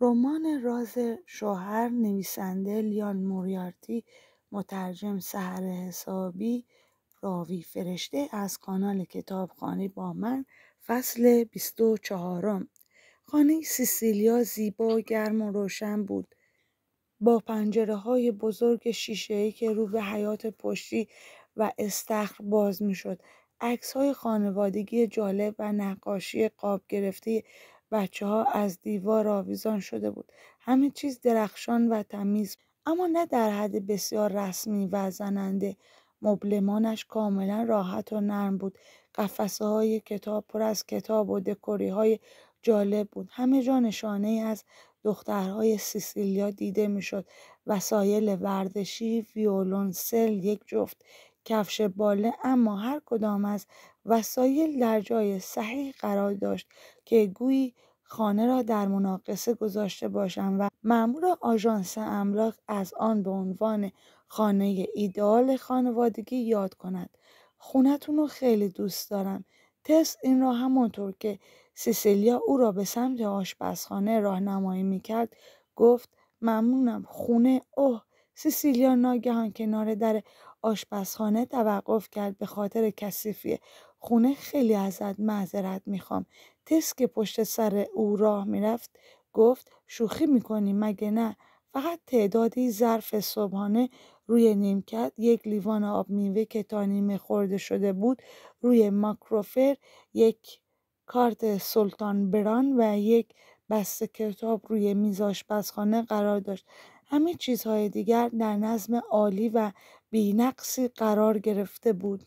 رمان راز شوهر نویسنده لیان موریارتی مترجم سهر حسابی راوی فرشته از کانال کتابخانه با من فصل 24 خانه سیسیلیا زیبا گرم و روشن بود با پنجره های بزرگ شیشه که رو به حیات پشتی و استخر باز می شد. عکس های خانوادگی جالب و نقاشی قاب گرفته بچه ها از دیوار آویزان شده بود. همه چیز درخشان و تمیز اما نه در حد بسیار رسمی و زننده. مبلمانش کاملا راحت و نرم بود. قفسه های کتاب پر از کتاب و دکوری های جالب بود. همه جا نشانه از دخترهای سیسیلیا دیده میشد وسایل ورزشی ویولونسل یک جفت کفش باله اما هر کدام از وسایل در جای صحیح قرار داشت که گویی خانه را در مناقصه گذاشته باشم و معمور آژانس املاک از آن به عنوان خانه ایدال خانوادگی یاد کند خونتون رو خیلی دوست دارم تس این را همانطور که سیسیلیا او را به سمت آشپزخانه راهنمایی میکرد گفت ممنونم خونه اوه سیسیلیا ناگهان کنار در آشپزخانه توقف کرد به خاطر کثیفی خونه خیلی ازت معذرت میخوام تست که پشت سر او راه میرفت گفت شوخی میکنی مگه نه فقط تعدادی ظرف صبحانه روی نیمکت یک لیوان آب میوه که تا نیمه خورده شده بود روی ماکروفر یک کارت سلطان بران و یک بسته کتاب روی میز آشپزخانه قرار داشت همه چیزهای دیگر در نظم عالی و بینقصی قرار گرفته بود.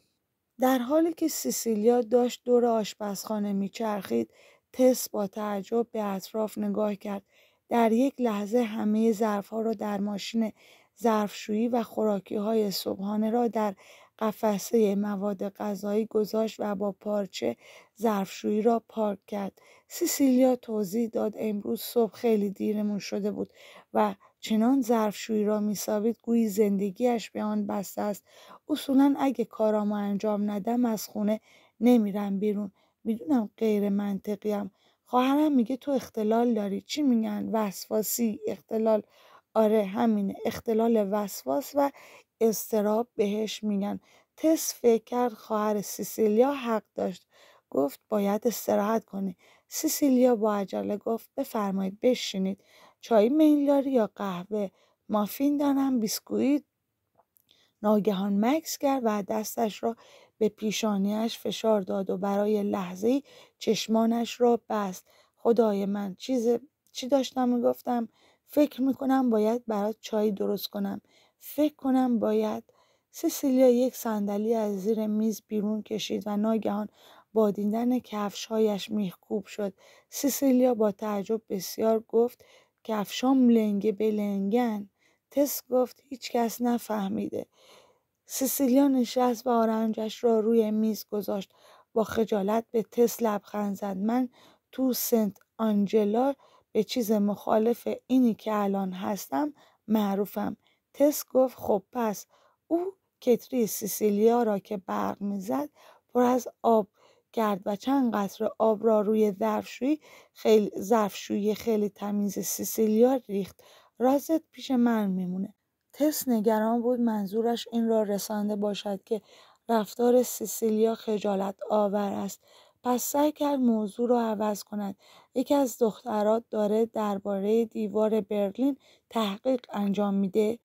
در حالی که سیسیلیا داشت دور آشپزخانه میچرخید تس با تعجب به اطراف نگاه کرد در یک لحظه همه ظرفها را در ماشین ظرفشویی و خوراکی های صبحانه را در قفسه مواد غذایی گذاشت و با پارچه ظرفشویی را پارک کرد سیسیلیا توضیح داد امروز صبح خیلی دیرمون شده بود و چنان ظرفشویی را میساوید گویی زندگیش به آن بسته است اصولا اگه کارامو انجام ندم از خونه نمیرم بیرون میدونم غیر منطقیم خواهرم میگه تو اختلال داری چی میگن وسواسی اختلال آره همینه اختلال وسواس و استراب بهش میگن تس فکر کرد خواهر سیسیلیا حق داشت گفت باید استراحت کنی سیسیلیا با عجله گفت بفرمایید بشینید چای میل یا قهوه مافین دارم بیسکویت ناگهان مکس کرد و دستش را به پیشانیش فشار داد و برای لحظه چشمانش را بست خدای من چیز چی داشتم میگفتم فکر میکنم باید برات چای درست کنم فکر کنم باید سیسیلیا یک صندلی از زیر میز بیرون کشید و ناگهان با دیدن کفشهایش میخکوب شد سیسیلیا با تعجب بسیار گفت کفشام لنگه به تس گفت هیچ کس نفهمیده سیسیلیا نشست و آرنجش را روی میز گذاشت با خجالت به تس لبخند زد من تو سنت آنجلا به چیز مخالف اینی که الان هستم معروفم تس گفت خب پس او کتری سیسیلیا را که برق میزد پر از آب کرد و چند قطره آب را روی ظرفشویی خیلی ظرفشویی خیلی تمیز سیسیلیا ریخت رازت پیش من میمونه تس نگران بود منظورش این را رسانده باشد که رفتار سیسیلیا خجالت آور است پس سعی کرد موضوع را عوض کند یکی از دخترات داره درباره دیوار برلین تحقیق انجام میده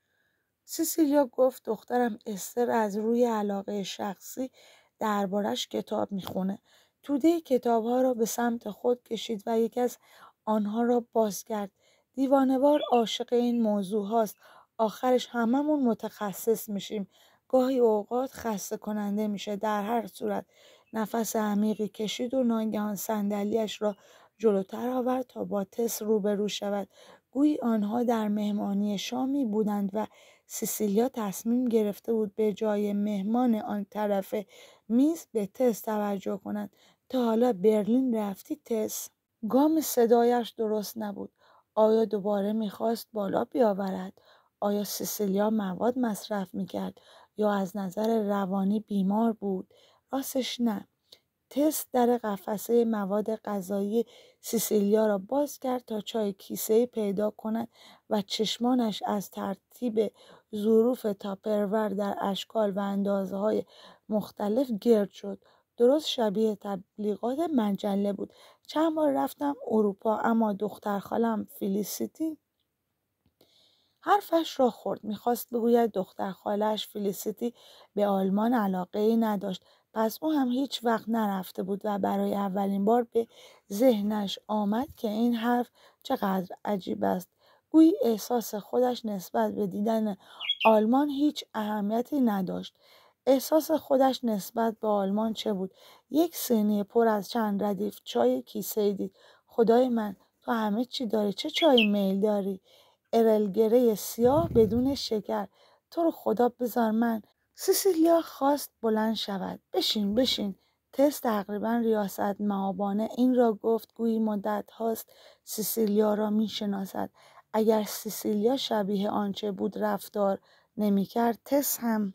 سیسیلیا گفت دخترم استر از روی علاقه شخصی دربارش کتاب میخونه توده کتاب ها را به سمت خود کشید و یکی از آنها را باز کرد دیوانوار عاشق این موضوع هاست آخرش هممون متخصص میشیم گاهی اوقات خسته کننده میشه در هر صورت نفس عمیقی کشید و ناگهان صندلیاش را جلوتر آورد تا با تس روبرو شود گویی آنها در مهمانی شامی بودند و سیسیلیا تصمیم گرفته بود به جای مهمان آن طرفه میز به تست توجه کنند تا حالا برلین رفتی تست؟ گام صدایش درست نبود آیا دوباره میخواست بالا بیاورد آیا سیسیلیا مواد مصرف میکرد یا از نظر روانی بیمار بود راستش نه تست در قفسه مواد غذایی سیسیلیا را باز کرد تا چای کیسه پیدا کند و چشمانش از ترتیب ظروف تاپرور در اشکال و های مختلف گرد شد. درست شبیه تبلیغات مجله بود. چند بار رفتم اروپا اما دختر خالم فیلیسیتی حرفش را خورد. میخواست بگوید دختر خالش فیلیسیتی به آلمان علاقه ای نداشت. پس او هم هیچ وقت نرفته بود و برای اولین بار به ذهنش آمد که این حرف چقدر عجیب است. گویی احساس خودش نسبت به دیدن آلمان هیچ اهمیتی نداشت احساس خودش نسبت به آلمان چه بود یک سینی پر از چند ردیف چای کیسه دید خدای من تو همه چی داری چه چای میل داری ارلگره سیاه بدون شکر تو رو خدا بذار من سیسیلیا خواست بلند شود بشین بشین تست تقریبا ریاست معابانه این را گفت گویی مدت هاست سیسیلیا را میشناسد. اگر سیسیلیا شبیه آنچه بود رفتار نمیکرد تس هم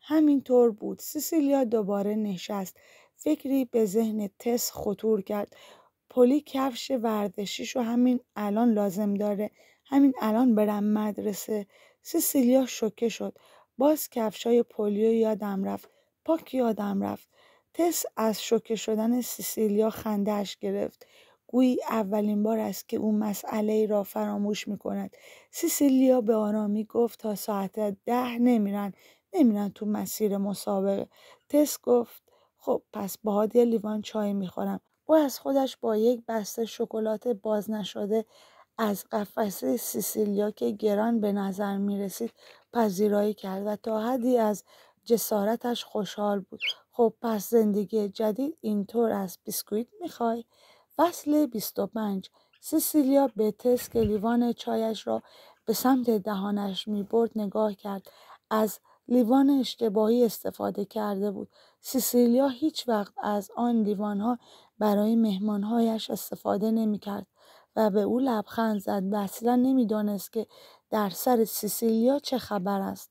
همینطور بود سیسیلیا دوباره نشست فکری به ذهن تس خطور کرد پلی کفش ورزشیشو همین الان لازم داره همین الان برم مدرسه سیسیلیا شوکه شد باز کفشای پلیو یادم رفت پاک یادم رفت تس از شوکه شدن سیسیلیا خندهاش گرفت گویی اولین بار است که او مسئله را فراموش می کند. سیسیلیا به آرامی گفت تا ساعت ده نمیرن نمیرن تو مسیر مسابقه تس گفت خب پس با لیوان چای میخورم او از خودش با یک بسته شکلات باز نشده از قفسه سیسیلیا که گران به نظر می رسید پذیرایی کرد و تا حدی از جسارتش خوشحال بود خب پس زندگی جدید اینطور از بیسکویت میخوای فصل 25 سیسیلیا به تس که لیوان چایش را به سمت دهانش می برد نگاه کرد از لیوان اشتباهی استفاده کرده بود سیسیلیا هیچ وقت از آن ها برای مهمانهایش استفاده نمی کرد و به او لبخند زد و اصلا نمیدانست که در سر سیسیلیا چه خبر است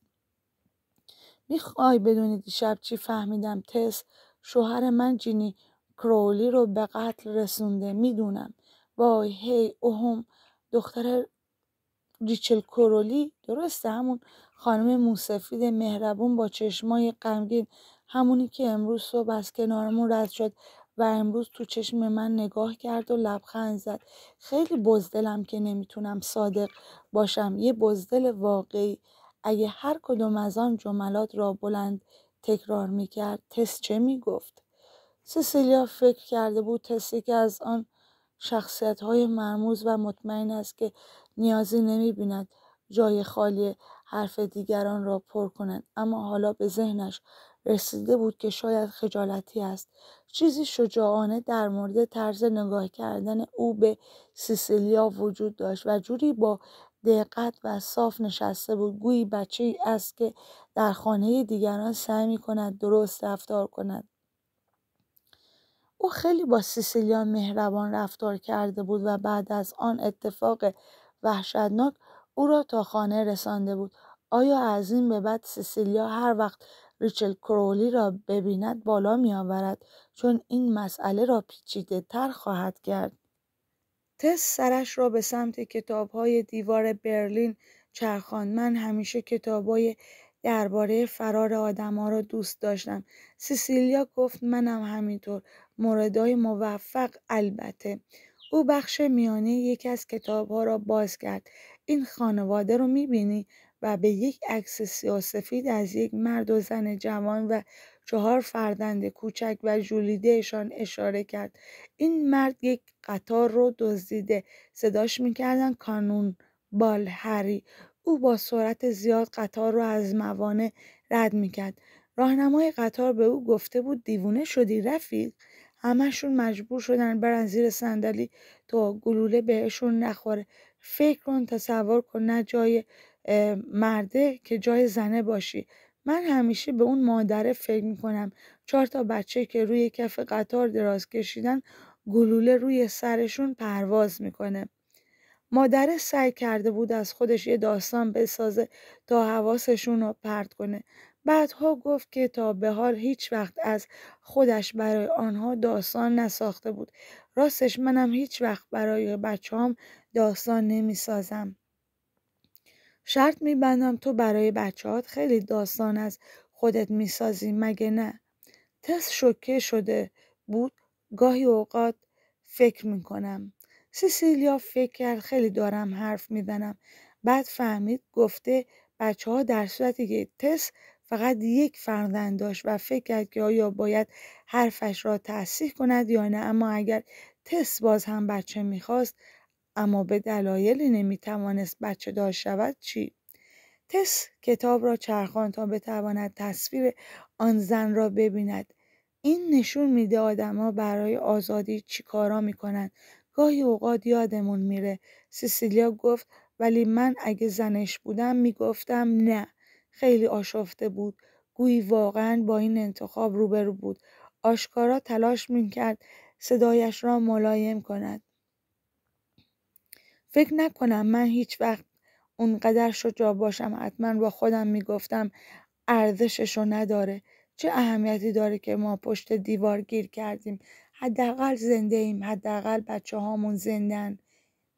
میخوای بدونی دیشب چی فهمیدم تس شوهر من جینی کرولی رو به قتل رسونده میدونم وای هی اوهم دختر ریچل کرولی درسته همون خانم موسفید مهربون با چشمای غمگین همونی که امروز صبح از کنارمون رد شد و امروز تو چشم من نگاه کرد و لبخند زد خیلی بزدلم که نمیتونم صادق باشم یه بزدل واقعی اگه هر کدوم از آن جملات را بلند تکرار میکرد تست چه میگفت سیسیلیا فکر کرده بود تسی که از آن شخصیت های مرموز و مطمئن است که نیازی نمی بیند جای خالی حرف دیگران را پر کند اما حالا به ذهنش رسیده بود که شاید خجالتی است چیزی شجاعانه در مورد طرز نگاه کردن او به سیسیلیا وجود داشت و جوری با دقت و صاف نشسته بود گویی بچه ای است که در خانه دیگران سعی می کند درست رفتار کند او خیلی با سیسیلیا مهربان رفتار کرده بود و بعد از آن اتفاق وحشتناک او را تا خانه رسانده بود آیا از این به بعد سیسیلیا هر وقت ریچل کرولی را ببیند بالا می آورد چون این مسئله را پیچیده تر خواهد کرد. تس سرش را به سمت کتاب های دیوار برلین چرخان من همیشه کتاب های درباره فرار ها را دوست داشتم سیسیلیا گفت منم همینطور موردای موفق البته او بخش میانی یکی از ها را باز کرد این خانواده رو میبینی و به یک عکس سیاسفید از یک مرد و زن جوان و چهار فرزند کوچک و جولیدهشان اشاره کرد این مرد یک قطار رو دزدیده صداش میکردن کانون بالهری. او با سرعت زیاد قطار را از موانع رد میکرد راهنمای قطار به او گفته بود دیوونه شدی رفیق همهشون مجبور شدن برن زیر صندلی تا گلوله بهشون نخوره فکر کن تصور کن نه جای مرده که جای زنه باشی من همیشه به اون مادره فکر میکنم چهار تا بچه که روی کف قطار دراز کشیدن گلوله روی سرشون پرواز میکنه مادر سعی کرده بود از خودش یه داستان بسازه تا حواسشون رو پرت کنه. بعدها گفت که تا به حال هیچ وقت از خودش برای آنها داستان نساخته بود. راستش منم هیچ وقت برای بچه هم داستان نمی سازم. شرط می بندم تو برای بچه هات خیلی داستان از خودت می سازی مگه نه؟ تس شکه شده بود گاهی اوقات فکر می کنم. سیسیلیا فکر کرد خیلی دارم حرف میزنم بعد فهمید گفته بچه ها در صورتی که تس فقط یک فرزند داشت و فکر کرد که آیا باید حرفش را تصحیح کند یا نه اما اگر تس باز هم بچه میخواست اما به دلایلی نمیتوانست بچه داشت شود چی تس کتاب را چرخان تا بتواند تصویر آن زن را ببیند این نشون میده آدما برای آزادی چیکارا میکنند گاهی اوقات یادمون میره سیسیلیا گفت ولی من اگه زنش بودم میگفتم نه خیلی آشفته بود گویی واقعا با این انتخاب روبرو بود آشکارا تلاش میکرد صدایش را ملایم کند فکر نکنم من هیچ وقت اونقدر شجاع باشم حتما با خودم میگفتم ارزشش رو نداره چه اهمیتی داره که ما پشت دیوار گیر کردیم حداقل زنده ایم حداقل بچه هامون زندن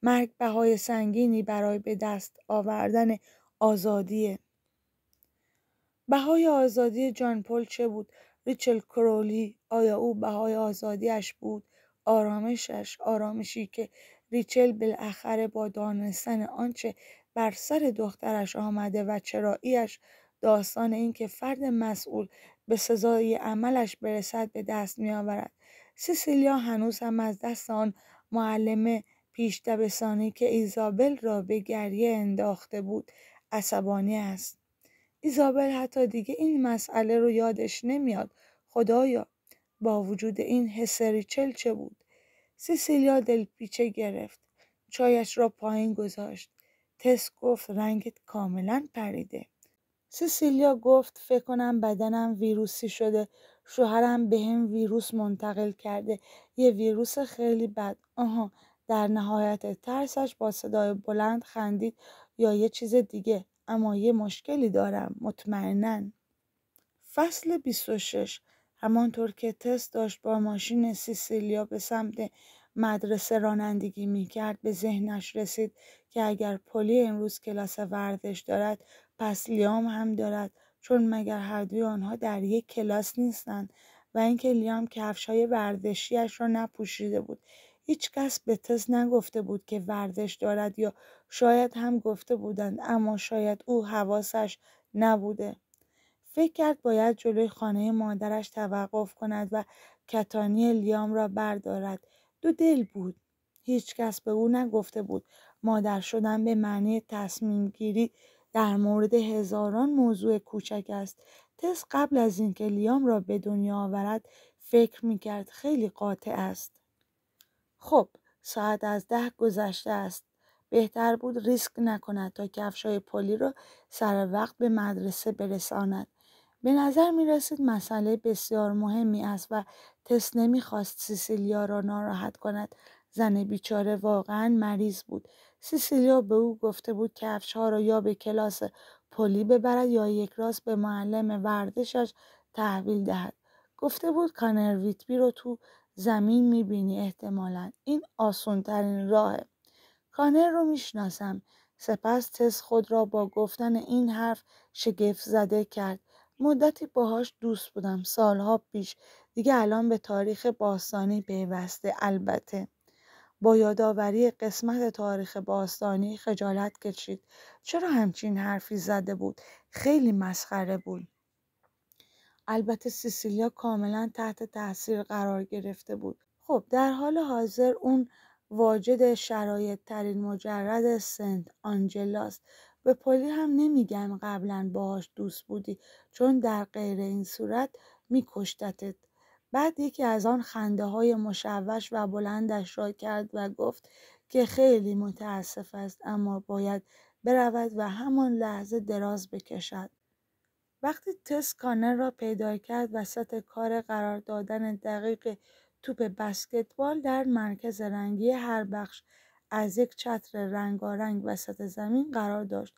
مرگ بهای سنگینی برای به دست آوردن آزادیه بهای آزادی جان پل چه بود ریچل کرولی آیا او بهای آزادیش بود آرامشش آرامشی که ریچل بالاخره با دانستن آنچه بر سر دخترش آمده و چراییش داستان اینکه فرد مسئول به سزای عملش برسد به دست می آورد. سیسیلیا هنوز هم از دست آن معلم پیش دبستانی که ایزابل را به گریه انداخته بود عصبانی است ایزابل حتی دیگه این مسئله رو یادش نمیاد خدایا با وجود این حسری چلچه چه بود سیسیلیا دلپیچه گرفت چایش را پایین گذاشت تس گفت رنگت کاملا پریده سیسیلیا گفت فکر کنم بدنم ویروسی شده شوهرم به هم ویروس منتقل کرده یه ویروس خیلی بد آها در نهایت ترسش با صدای بلند خندید یا یه چیز دیگه اما یه مشکلی دارم مطمئنا فصل 26 همانطور که تست داشت با ماشین سیسیلیا به سمت مدرسه رانندگی می کرد به ذهنش رسید که اگر پلی امروز کلاس ورزش دارد پس لیام هم دارد چون مگر هر دوی آنها در یک کلاس نیستند و اینکه لیام کفش های ورزشیش را نپوشیده بود هیچ کس به تز نگفته بود که ورزش دارد یا شاید هم گفته بودند اما شاید او حواسش نبوده فکر کرد باید جلوی خانه مادرش توقف کند و کتانی لیام را بردارد دو دل بود هیچ کس به او نگفته بود مادر شدن به معنی تصمیم گیری در مورد هزاران موضوع کوچک است تس قبل از اینکه لیام را به دنیا آورد فکر میکرد خیلی قاطع است خب ساعت از ده گذشته است بهتر بود ریسک نکند تا کفشای پلی را سر وقت به مدرسه برساند به نظر می رسید مسئله بسیار مهمی است و تس نمیخواست سیسیلیا را ناراحت کند زن بیچاره واقعا مریض بود سیسیلیا به او گفته بود ها را یا به کلاس پلی ببرد یا یک راست به معلم ورزشش تحویل دهد گفته بود کانر ویتبی رو تو زمین میبینی احتمالا این آسونترین راهه کانر رو میشناسم سپس تس خود را با گفتن این حرف شگفت زده کرد مدتی باهاش دوست بودم سالها پیش دیگه الان به تاریخ باستانی پیوسته البته با یادآوری قسمت تاریخ باستانی خجالت کشید چرا همچین حرفی زده بود خیلی مسخره بود البته سیسیلیا کاملا تحت تاثیر قرار گرفته بود خب در حال حاضر اون واجد شرایط ترین مجرد سنت آنجلاست به پلی هم نمیگم قبلا باهاش دوست بودی چون در غیر این صورت میکشتتت بعد یکی از آن خنده های مشوش و بلندش را کرد و گفت که خیلی متاسف است اما باید برود و همان لحظه دراز بکشد. وقتی تس کانر را پیدا کرد وسط کار قرار دادن دقیق توپ بسکتبال در مرکز رنگی هر بخش از یک چتر رنگارنگ وسط زمین قرار داشت.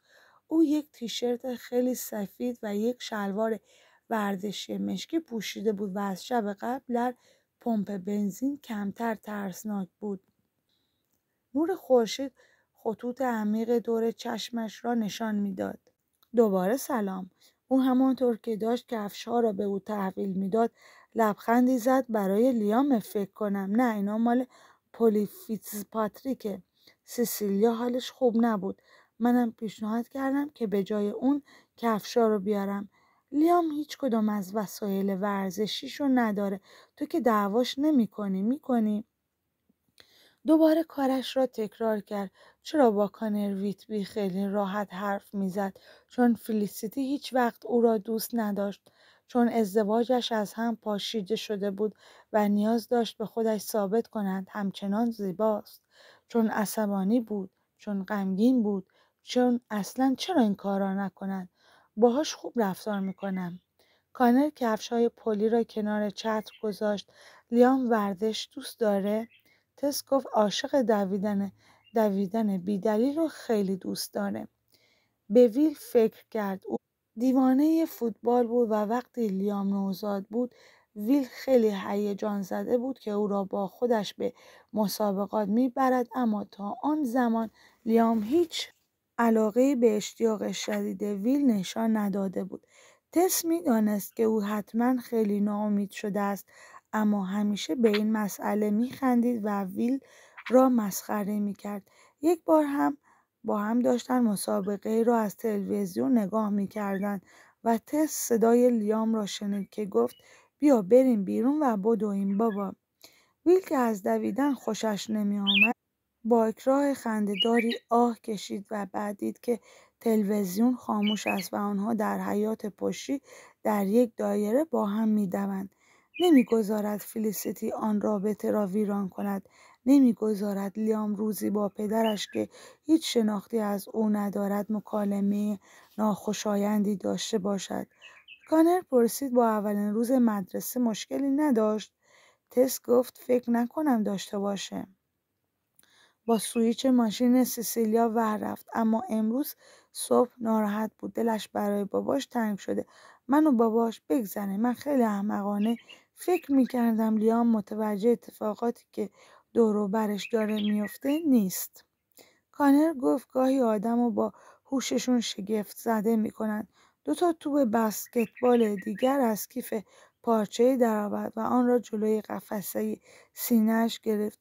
او یک تیشرت خیلی سفید و یک شلوار ورزشی مشکی پوشیده بود و از شب قبل در پمپ بنزین کمتر ترسناک بود نور خورشید خطوط عمیق دور چشمش را نشان میداد دوباره سلام او همانطور که داشت کفش ها را به او تحویل میداد لبخندی زد برای لیام فکر کنم نه اینا مال پولیفیتز پاتریکه سیسیلیا حالش خوب نبود منم پیشنهاد کردم که به جای اون کفشا رو بیارم لیام هیچ کدام از وسایل ورزشیشو نداره تو که دعواش نمی کنی می کنی؟ دوباره کارش را تکرار کرد چرا با کانر ویتبی خیلی راحت حرف میزد چون فلیسیتی هیچ وقت او را دوست نداشت چون ازدواجش از هم پاشیده شده بود و نیاز داشت به خودش ثابت کند همچنان زیباست چون عصبانی بود چون غمگین بود چون اصلا چرا این کار را نکند باهاش خوب رفتار میکنم کانر های پلی را کنار چتر گذاشت لیام ورزش دوست داره تس گفت عاشق دویدن دویدن بیدلی رو خیلی دوست داره به ویل فکر کرد او دیوانه فوتبال بود و وقتی لیام نوزاد بود ویل خیلی هیجان زده بود که او را با خودش به مسابقات میبرد اما تا آن زمان لیام هیچ علاقه به اشتیاق شدید ویل نشان نداده بود تس میدانست که او حتما خیلی ناامید شده است اما همیشه به این مسئله میخندید و ویل را مسخره میکرد یک بار هم با هم داشتن مسابقه را از تلویزیون نگاه میکردند و تس صدای لیام را شنید که گفت بیا بریم بیرون و بدویم بابا ویل که از دویدن خوشش نمیآمد با اکراه خندهداری آه کشید و بعد دید که تلویزیون خاموش است و آنها در حیات پشی در یک دایره با هم میدوند نمیگذارد فلیسیتی آن رابطه را ویران کند نمیگذارد لیام روزی با پدرش که هیچ شناختی از او ندارد مکالمه ناخوشایندی داشته باشد کانر پرسید با اولین روز مدرسه مشکلی نداشت تست گفت فکر نکنم داشته باشه با سویچ ماشین سیسیلیا ور رفت اما امروز صبح ناراحت بود دلش برای باباش تنگ شده من و باباش بگذره من خیلی احمقانه فکر میکردم لیام متوجه اتفاقاتی که دور برش داره میفته نیست کانر گفت گاهی آدم و با هوششون شگفت زده میکنن دو تا بسکتبال دیگر از کیف پارچه درآورد و آن را جلوی قفسه سینهش گرفت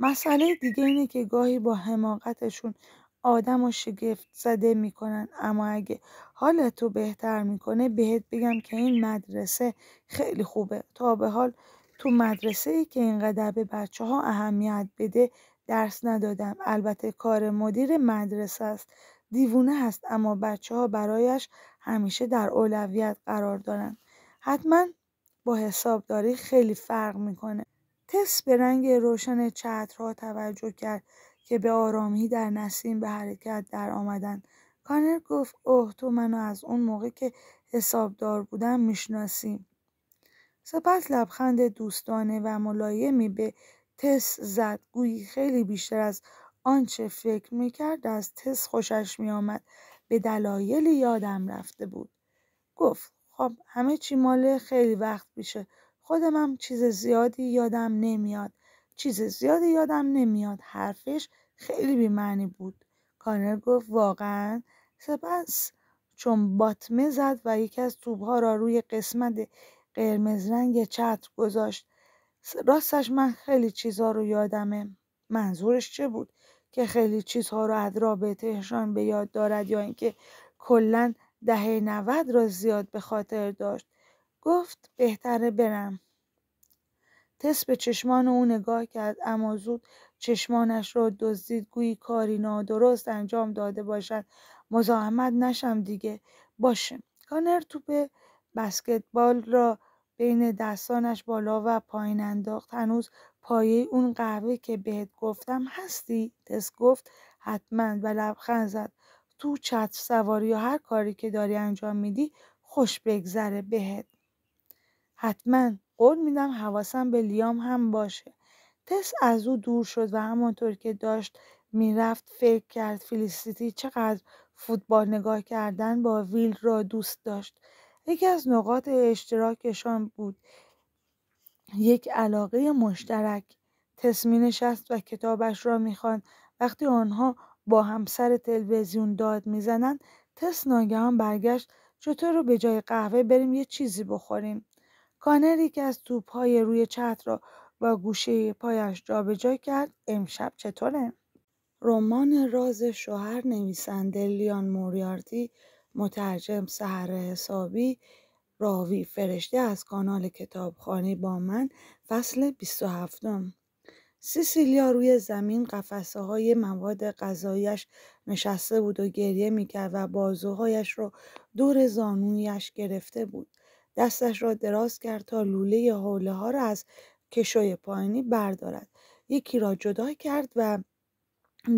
مسئله دیگه اینه که گاهی با حماقتشون آدم و شگفت زده میکنن اما اگه حالتو تو بهتر میکنه بهت بگم که این مدرسه خیلی خوبه تا به حال تو مدرسه ای که اینقدر به بچه ها اهمیت بده درس ندادم البته کار مدیر مدرسه است دیوونه هست اما بچه ها برایش همیشه در اولویت قرار دارن حتما با حسابداری خیلی فرق میکنه تس به رنگ روشن چترها توجه کرد که به آرامی در نسیم به حرکت در آمدند کانر گفت اوه تو منو از اون موقع که حسابدار بودم میشناسیم سپس لبخند دوستانه و ملایمی به تس زد گویی خیلی بیشتر از آنچه فکر میکرد از تس خوشش میآمد به دلایلی یادم رفته بود گفت خب همه چی ماله خیلی وقت میشه. خودمم چیز زیادی یادم نمیاد چیز زیادی یادم نمیاد حرفش خیلی بیمعنی بود کانر گفت واقعا سپس چون باتمه زد و یکی از توبها را روی قسمت قرمز رنگ چتر گذاشت راستش من خیلی چیزها رو یادمه منظورش چه بود که خیلی چیزها رو از رابطهشان به یاد دارد یا اینکه کلا دهه نود را زیاد به خاطر داشت گفت بهتره برم تس به چشمان او نگاه کرد اما زود چشمانش را دزدید گویی کاری نادرست انجام داده باشد مزاحمت نشم دیگه باشه کانر توپ بسکتبال را بین دستانش بالا و پایین انداخت هنوز پایه اون قهوه که بهت گفتم هستی تس گفت حتما و لبخند زد تو چتر سواری یا هر کاری که داری انجام میدی خوش بگذره بهت حتما قول میدم حواسم به لیام هم باشه تس از او دور شد و همانطور که داشت میرفت فکر کرد فلیسیتی چقدر فوتبال نگاه کردن با ویل را دوست داشت یکی از نقاط اشتراکشان بود یک علاقه مشترک تس است و کتابش را میخواند وقتی آنها با همسر تلویزیون داد میزنند تس ناگهان برگشت چطور رو به جای قهوه بریم یه چیزی بخوریم کانر که از توپهای روی چتر را با گوشه پایش جابجا کرد امشب چطوره رمان راز شوهر نویسنده لیان موریارتی مترجم سهر حسابی راوی فرشته از کانال کتابخانی با من فصل 27 سیسیلیا روی زمین قفسه های مواد غذایش نشسته بود و گریه میکرد و بازوهایش را دور زانویش گرفته بود دستش را دراز کرد تا لوله حوله ها را از کشوی پایینی بردارد یکی را جدا کرد و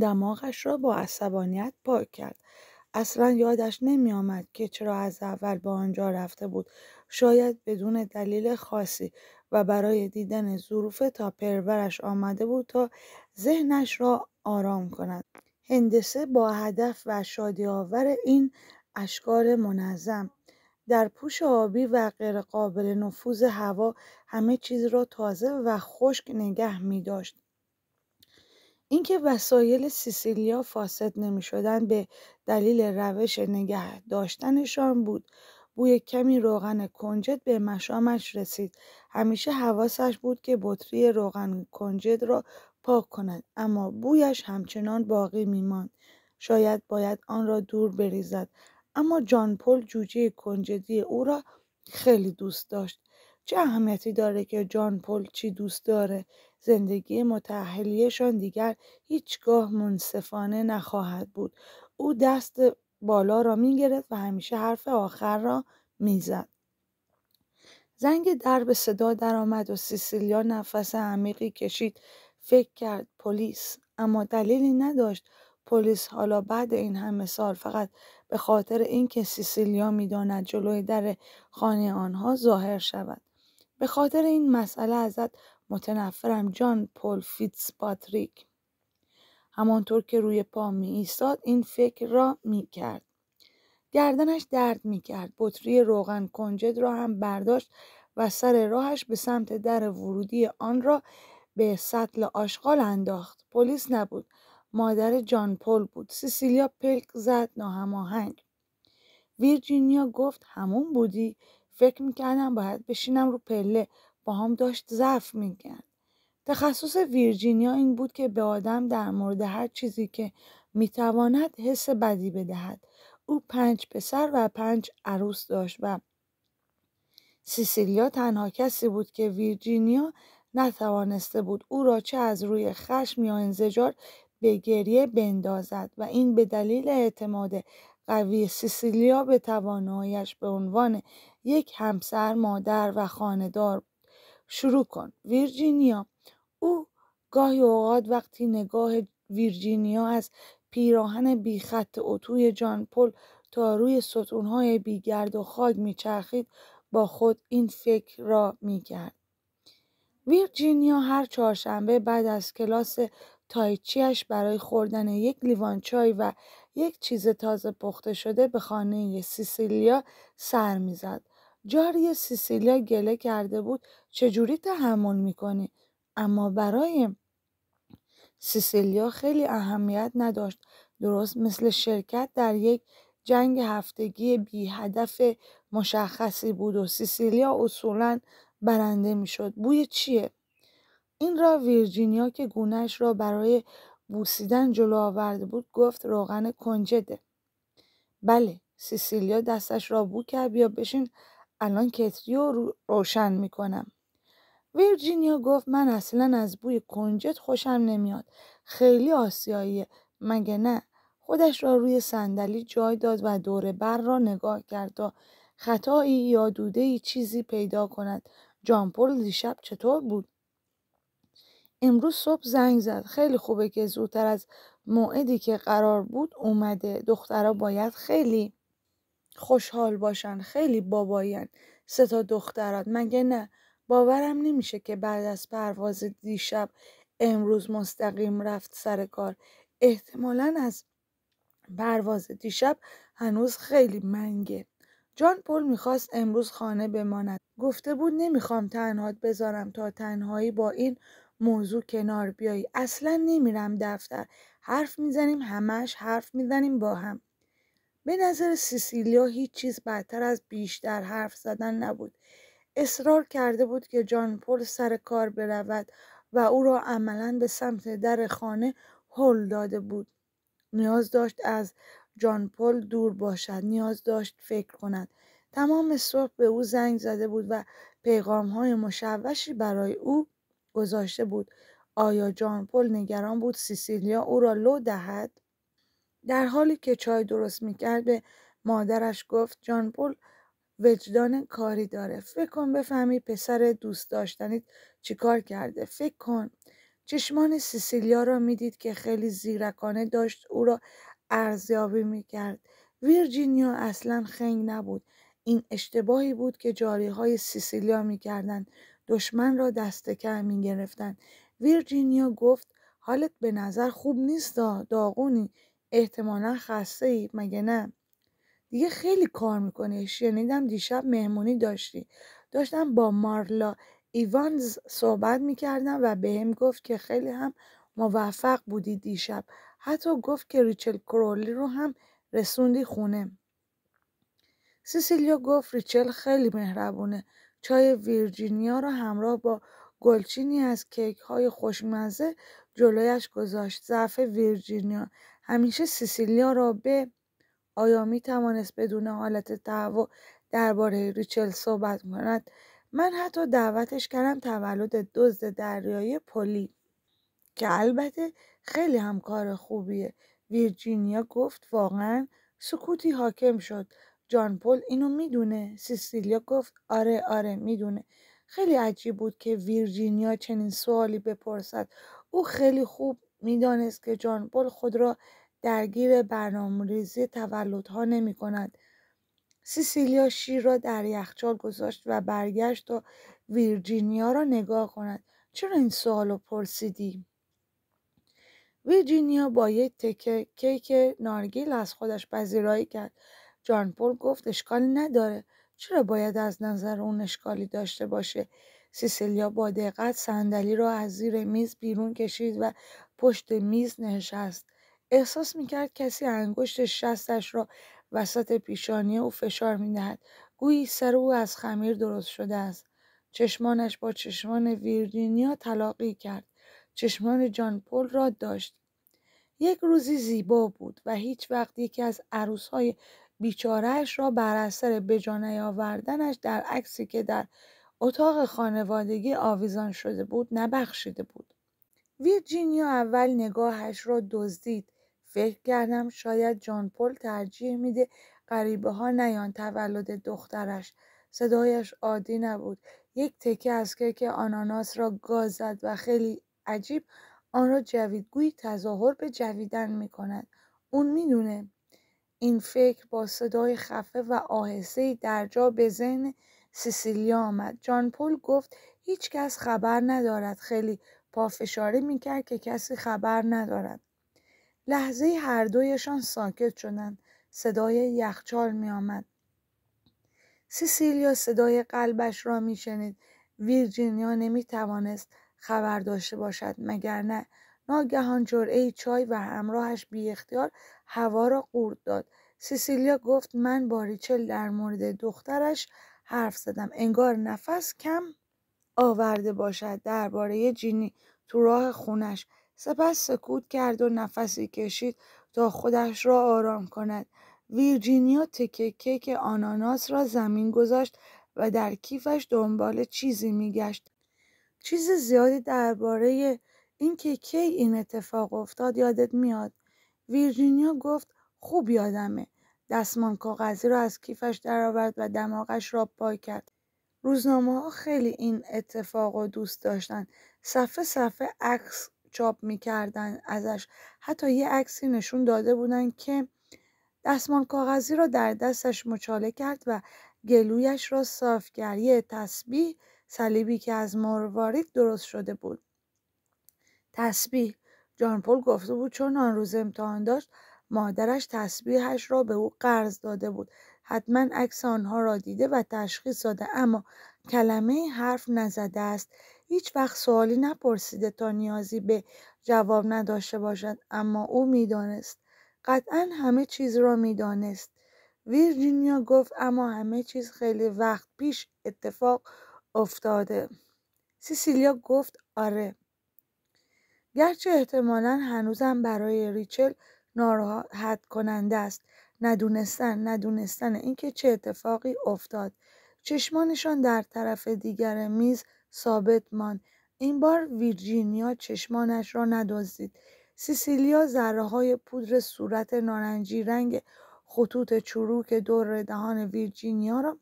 دماغش را با عصبانیت پاک کرد اصلا یادش نمی آمد که چرا از اول به آنجا رفته بود شاید بدون دلیل خاصی و برای دیدن ظروف تا پرورش آمده بود تا ذهنش را آرام کند هندسه با هدف و شادی آور این اشکار منظم در پوش آبی و غیرقابل نفوذ هوا همه چیز را تازه و خشک نگه می داشت. اینکه وسایل سیسیلیا فاسد نمی شدن به دلیل روش نگه داشتنشان بود. بوی کمی روغن کنجد به مشامش رسید. همیشه حواسش بود که بطری روغن کنجد را پاک کند اما بویش همچنان باقی میماند. شاید باید آن را دور بریزد اما جان پل جوجه کنجدی او را خیلی دوست داشت چه اهمیتی داره که جان پل چی دوست داره زندگی متحلیشان دیگر هیچگاه منصفانه نخواهد بود او دست بالا را میگرفت و همیشه حرف آخر را میزد زنگ در به صدا درآمد و سیسیلیا نفس عمیقی کشید فکر کرد پلیس اما دلیلی نداشت پلیس حالا بعد این همه سال فقط به خاطر اینکه سیسیلیا میداند جلوی در خانه آنها ظاهر شود به خاطر این مسئله ازت متنفرم جان پل فیتس پاتریک همانطور که روی پا می ایستاد این فکر را می کرد. گردنش درد می کرد. بطری روغن کنجد را هم برداشت و سر راهش به سمت در ورودی آن را به سطل آشغال انداخت. پلیس نبود. مادر جان پل بود سیسیلیا پلک زد ناهماهنگ ویرجینیا گفت همون بودی فکر میکردم باید بشینم رو پله با هم داشت ضعف میکرد تخصص ویرجینیا این بود که به آدم در مورد هر چیزی که میتواند حس بدی بدهد او پنج پسر و پنج عروس داشت و سیسیلیا تنها کسی بود که ویرجینیا نتوانسته بود او را چه از روی خشم یا انزجار به گریه بندازد و این به دلیل اعتماد قوی سیسیلیا به تواناییش به عنوان یک همسر مادر و خاندار شروع کن ویرجینیا او گاهی اوقات وقتی نگاه ویرجینیا از پیراهن بیخط اتوی جان پل تا روی ستونهای بیگرد و خاک میچرخید با خود این فکر را میکرد ویرجینیا هر چهارشنبه بعد از کلاس تایچیش برای خوردن یک لیوان چای و یک چیز تازه پخته شده به خانه سیسیلیا سر میزد. جاری سیسیلیا گله کرده بود چجوری تحمل میکنی؟ اما برای سیسیلیا خیلی اهمیت نداشت درست مثل شرکت در یک جنگ هفتگی بی هدف مشخصی بود و سیسیلیا اصولا برنده میشد بوی چیه؟ این را ویرجینیا که گونهش را برای بوسیدن جلو آورده بود گفت روغن کنجده. بله سیسیلیا دستش را بو کرد بیا بشین الان کتریو رو روشن میکنم. ویرجینیا گفت من اصلا از بوی کنجد خوشم نمیاد. خیلی آسیاییه مگه نه خودش را روی صندلی جای داد و دور بر را نگاه کرد تا خطایی یا دوده چیزی پیدا کند. جانپل دیشب چطور بود؟ امروز صبح زنگ زد خیلی خوبه که زودتر از موعدی که قرار بود اومده دخترها باید خیلی خوشحال باشن خیلی باباین سه تا دخترات مگه نه باورم نمیشه که بعد از پرواز دیشب امروز مستقیم رفت سر کار احتمالا از پرواز دیشب هنوز خیلی منگه جان پل میخواست امروز خانه بماند گفته بود نمیخوام تنهاد بذارم تا تنهایی با این موضوع کنار بیای اصلا نمیرم دفتر حرف میزنیم همش حرف میزنیم با هم به نظر سیسیلیا هیچ چیز بدتر از بیشتر حرف زدن نبود اصرار کرده بود که جان پل سر کار برود و او را عملا به سمت در خانه هل داده بود نیاز داشت از جان پل دور باشد نیاز داشت فکر کند تمام صبح به او زنگ زده بود و پیغام های مشوشی برای او گذاشته بود آیا جان پل نگران بود سیسیلیا او را لو دهد در حالی که چای درست میکرد به مادرش گفت جان پل وجدان کاری داره فکر کن بفهمی پسر دوست داشتنیت چیکار کرده فکر کن چشمان سیسیلیا را میدید که خیلی زیرکانه داشت او را ارزیابی میکرد ویرجینیا اصلا خنگ نبود این اشتباهی بود که جاریهای سیسیلیا میکردند دشمن را دست کم می گرفتن ویرجینیا گفت حالت به نظر خوب نیست داغونی احتمالا خسته ای مگه نه دیگه خیلی کار میکنی شنیدم دیشب مهمونی داشتی داشتم با مارلا ایوانز صحبت میکردم و به هم گفت که خیلی هم موفق بودی دیشب حتی گفت که ریچل کرولی رو هم رسوندی خونه سیسیلیا گفت ریچل خیلی مهربونه چای ویرجینیا را همراه با گلچینی از کیک های خوشمزه جلویش گذاشت ضعف ویرجینیا همیشه سیسیلیا را به آیا می توانست بدون حالت تهوع درباره ریچل صحبت کند من حتی دعوتش کردم تولد دزد دریایی پلی که البته خیلی هم کار خوبیه ویرجینیا گفت واقعا سکوتی حاکم شد جان پل اینو میدونه سیسیلیا گفت آره آره میدونه خیلی عجیب بود که ویرجینیا چنین سوالی بپرسد او خیلی خوب میدانست که جان پل خود را درگیر برنامه‌ریزی تولدها نمی کند. سیسیلیا شیر را در یخچال گذاشت و برگشت و ویرجینیا را نگاه کند. چرا این سوال رو پرسیدی؟ ویرجینیا با یک تکه کیک نارگیل از خودش پذیرایی کرد جان پول گفت اشکالی نداره چرا باید از نظر اون اشکالی داشته باشه سیسیلیا با دقت صندلی را از زیر میز بیرون کشید و پشت میز نشست احساس میکرد کسی انگشت شستش را وسط پیشانی او فشار میدهد گویی سر او از خمیر درست شده است چشمانش با چشمان ویرجینیا تلاقی کرد چشمان جان پول را داشت یک روزی زیبا بود و هیچ وقت یکی از های، بیچارهاش را بر اثر بجا نیاوردنش در عکسی که در اتاق خانوادگی آویزان شده بود نبخشیده بود ویرجینیا اول نگاهش را دزدید فکر کردم شاید جان پل ترجیح میده غریبه ها نیان تولد دخترش صدایش عادی نبود یک تکه از که آناناس را گاز زد و خیلی عجیب آن را جویدگوی تظاهر به جویدن می اون میدونه این فکر با صدای خفه و آهسته در جا به ذهن سیسیلیا آمد جان پول گفت هیچ کس خبر ندارد خیلی پافشاری میکرد که کسی خبر ندارد لحظه هر دویشان ساکت شدند صدای یخچال می سیسیلیا صدای قلبش را میشنید. ویرجینیا نمی توانست خبر داشته باشد مگر نه ناگهان جرعه چای و همراهش بی اختیار هوا را قورت داد سیسیلیا گفت من با ریچل در مورد دخترش حرف زدم انگار نفس کم آورده باشد درباره جینی تو راه خونش سپس سکوت کرد و نفسی کشید تا خودش را آرام کند ویرجینیا تکه کیک آناناس را زمین گذاشت و در کیفش دنبال چیزی میگشت چیز زیادی درباره اینکه کی این اتفاق افتاد یادت میاد ویرجینیا گفت خوب یادمه. دستمان کاغذی را از کیفش درآورد و دماغش را پای کرد. روزنامه ها خیلی این اتفاق رو دوست داشتن. صفحه صفحه عکس چاپ میکردن ازش. حتی یه عکسی نشون داده بودن که دستمان کاغذی را در دستش مچاله کرد و گلویش را صاف کرد. یه تسبیح صلیبی که از مروارید درست شده بود. تسبیح جان پل گفته بود چون آن روز امتحان داشت مادرش تسبیحش را به او قرض داده بود حتما عکس آنها را دیده و تشخیص داده اما کلمه حرف نزده است هیچ وقت سوالی نپرسیده تا نیازی به جواب نداشته باشد اما او میدانست قطعا همه چیز را میدانست ویرجینیا گفت اما همه چیز خیلی وقت پیش اتفاق افتاده سیسیلیا گفت آره گرچه احتمالا هنوزم برای ریچل ناراحت کننده است ندونستن ندونستن اینکه چه اتفاقی افتاد چشمانشان در طرف دیگر میز ثابت ماند این بار ویرجینیا چشمانش را ندازید. سیسیلیا ذره های پودر صورت نارنجی رنگ خطوط چروک دور دهان ویرجینیا را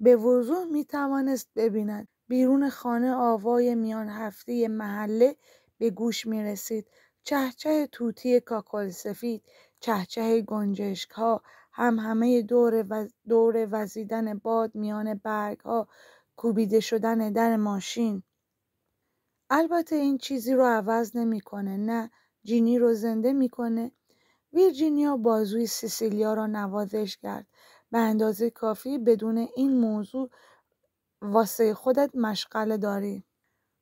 به وضوح می توانست ببیند بیرون خانه آوای میان هفته محله به گوش می رسید. چهچه توتی کاکل سفید، چهچه گنجشک ها، هم همه دور, دور وزیدن باد میان برگ ها، کوبیده شدن در ماشین. البته این چیزی رو عوض نمیکنه نه جینی رو زنده میکنه ویرجینیا بازوی سیسیلیا را نوازش کرد به اندازه کافی بدون این موضوع واسه خودت مشغله داری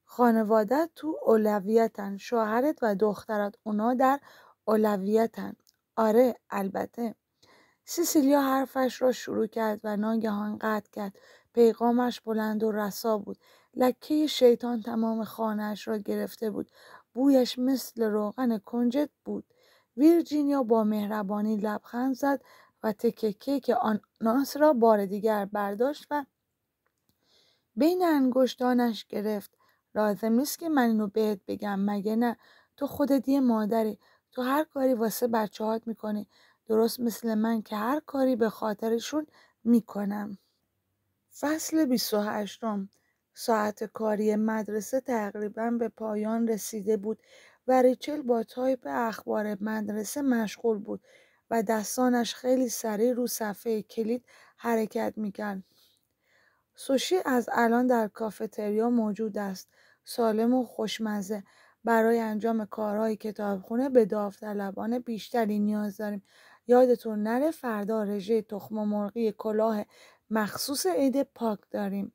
خانواده تو اولویتن شوهرت و دخترت اونا در اولویتن آره البته سیسیلیا حرفش را شروع کرد و ناگهان قطع کرد پیغامش بلند و رسا بود لکه شیطان تمام خانهش را گرفته بود بویش مثل روغن کنجد بود ویرجینیا با مهربانی لبخند زد و تکه آن ناس را بار دیگر برداشت و بین انگشتانش گرفت لازم نیست که من اینو بهت بگم مگه نه تو خودت یه مادری تو هر کاری واسه بچه میکنی درست مثل من که هر کاری به خاطرشون میکنم فصل 28 ساعت کاری مدرسه تقریبا به پایان رسیده بود و ریچل با تایپ اخبار مدرسه مشغول بود و دستانش خیلی سریع رو صفحه کلید حرکت میکرد سوشی از الان در کافتریا موجود است سالم و خوشمزه برای انجام کارهای کتابخونه به داوطلبان بیشتری نیاز داریم یادتون نره فردا رژه تخم مرغی کلاه مخصوص عید پاک داریم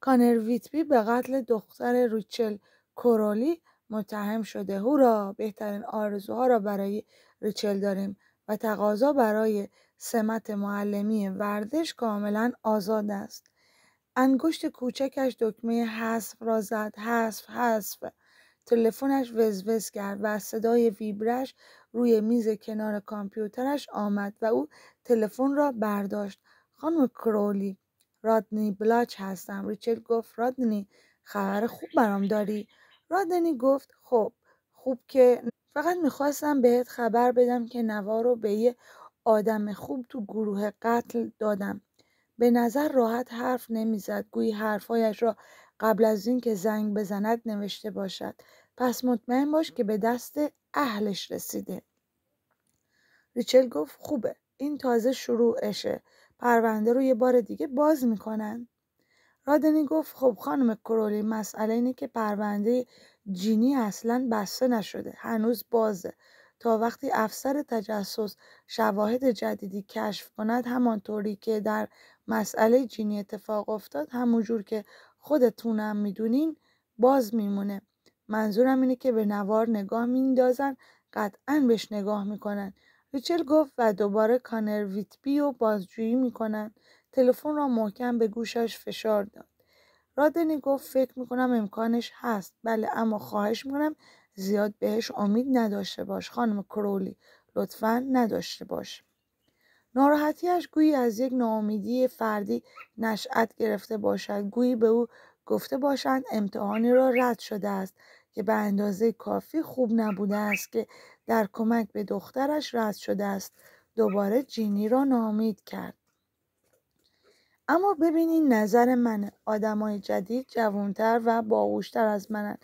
کانر ویتبی به قتل دختر ریچل کرولی متهم شده را بهترین آرزوها را برای ریچل داریم و تقاضا برای سمت معلمی وردش کاملا آزاد است انگشت کوچکش دکمه حذف را زد حذف حذف تلفنش وزوز کرد و صدای ویبرش روی میز کنار کامپیوترش آمد و او تلفن را برداشت خانم کرولی رادنی بلاچ هستم ریچل گفت رادنی خبر خوب برام داری رادنی گفت خب خوب که فقط میخواستم بهت خبر بدم که نوار رو به یه آدم خوب تو گروه قتل دادم به نظر راحت حرف نمیزد گویی حرفایش را قبل از اینکه زنگ بزند نوشته باشد پس مطمئن باش که به دست اهلش رسیده ریچل گفت خوبه این تازه شروعشه پرونده رو یه بار دیگه باز میکنن رادنی گفت خب خانم کرولی مسئله اینه که پرونده جینی اصلا بسته نشده هنوز بازه تا وقتی افسر تجسس شواهد جدیدی کشف کند همانطوری که در مسئله جینی اتفاق افتاد همونجور که خودتونم میدونین باز میمونه منظورم اینه که به نوار نگاه میندازن قطعا بهش نگاه میکنن ریچل گفت و دوباره کانر ویتبی و بازجویی میکنن تلفن را محکم به گوشش فشار داد رادنی گفت فکر میکنم امکانش هست بله اما خواهش میکنم زیاد بهش امید نداشته باش خانم کرولی لطفا نداشته باش ناراحتیش گویی از یک ناامیدی فردی نشأت گرفته باشد گویی به او گفته باشند امتحانی را رد شده است که به اندازه کافی خوب نبوده است که در کمک به دخترش رد شده است دوباره جینی را نامید کرد اما ببینین نظر من آدمای جدید جوانتر و باهوشتر از منن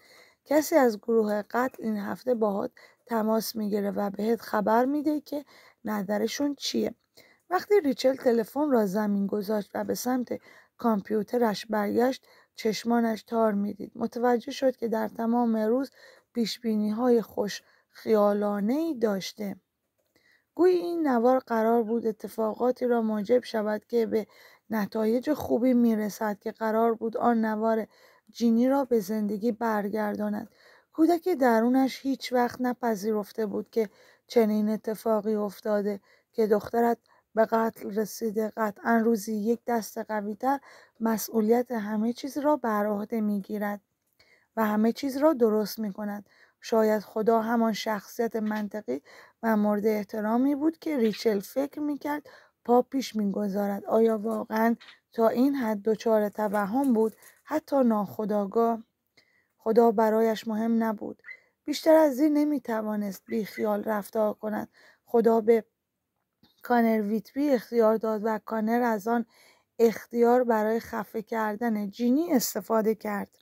کسی از گروه قتل این هفته باهات تماس میگیره و بهت خبر میده که نظرشون چیه وقتی ریچل تلفن را زمین گذاشت و به سمت کامپیوترش برگشت چشمانش تار میدید متوجه شد که در تمام روز پیشبینی های خوش خیالانه ای داشته گویی این نوار قرار بود اتفاقاتی را موجب شود که به نتایج خوبی میرسد که قرار بود آن نوار جینی را به زندگی برگرداند کودک درونش هیچ وقت نپذیرفته بود که چنین اتفاقی افتاده که دخترت به قتل رسیده قطعا روزی یک دست قویتر مسئولیت همه چیز را بر عهده میگیرد و همه چیز را درست می کند. شاید خدا همان شخصیت منطقی و مورد احترامی بود که ریچل فکر میکرد کرد پا پیش میگذارد آیا واقعا تا این حد دچار توهم بود حتی ناخداگاه خدا برایش مهم نبود بیشتر از این نمیتوانست بیخیال رفتار کند خدا به کانر ویتبی اختیار داد و کانر از آن اختیار برای خفه کردن جینی استفاده کرد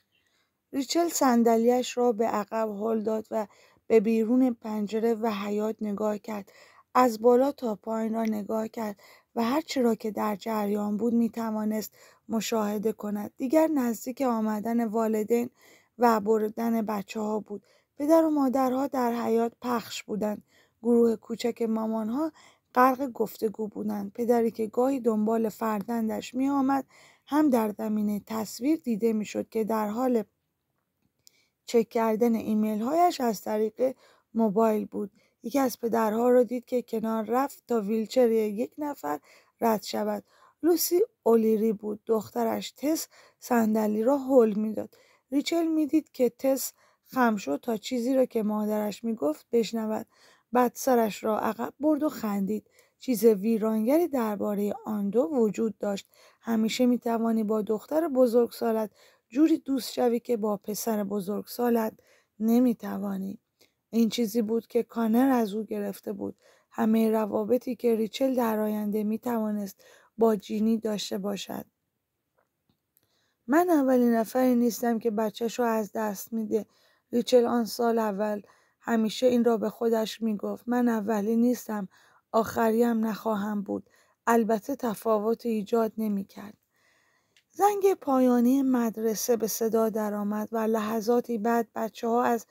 ریچل صندلیاش را به عقب هل داد و به بیرون پنجره و حیات نگاه کرد از بالا تا پایین را نگاه کرد و هر را که در جریان بود می توانست مشاهده کند. دیگر نزدیک آمدن والدین و بردن بچه ها بود. پدر و مادرها در حیات پخش بودند. گروه کوچک ها غرق گفتگو بودند. پدری که گاهی دنبال فرزندش می آمد هم در زمینه تصویر دیده می شد که در حال چک کردن ایمیل هایش از طریق موبایل بود. یکی از پدرها را دید که کنار رفت تا ویلچر یک نفر رد شود لوسی اولیری بود دخترش تس صندلی را هل میداد ریچل میدید که تس خم شد تا چیزی را که مادرش میگفت بشنود بعد سرش را عقب برد و خندید چیز ویرانگری درباره آن دو وجود داشت همیشه میتوانی با دختر بزرگسالت جوری دوست شوی که با پسر بزرگسالت نمیتوانی این چیزی بود که کانر از او گرفته بود همه روابطی که ریچل در آینده می توانست با جینی داشته باشد من اولین نفری نیستم که بچهش رو از دست میده ریچل آن سال اول همیشه این را به خودش میگفت من اولی نیستم آخریم نخواهم بود البته تفاوت ایجاد نمیکرد زنگ پایانی مدرسه به صدا درآمد و لحظاتی بعد بچه ها از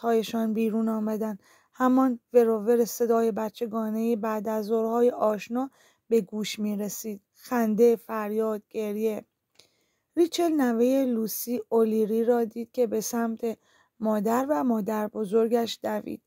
هایشان بیرون آمدند همان ورور صدای بچگانه بعد از ظهرهای آشنا به گوش می رسید. خنده، فریاد، گریه. ریچل نوه لوسی اولیری را دید که به سمت مادر و مادر بزرگش دوید.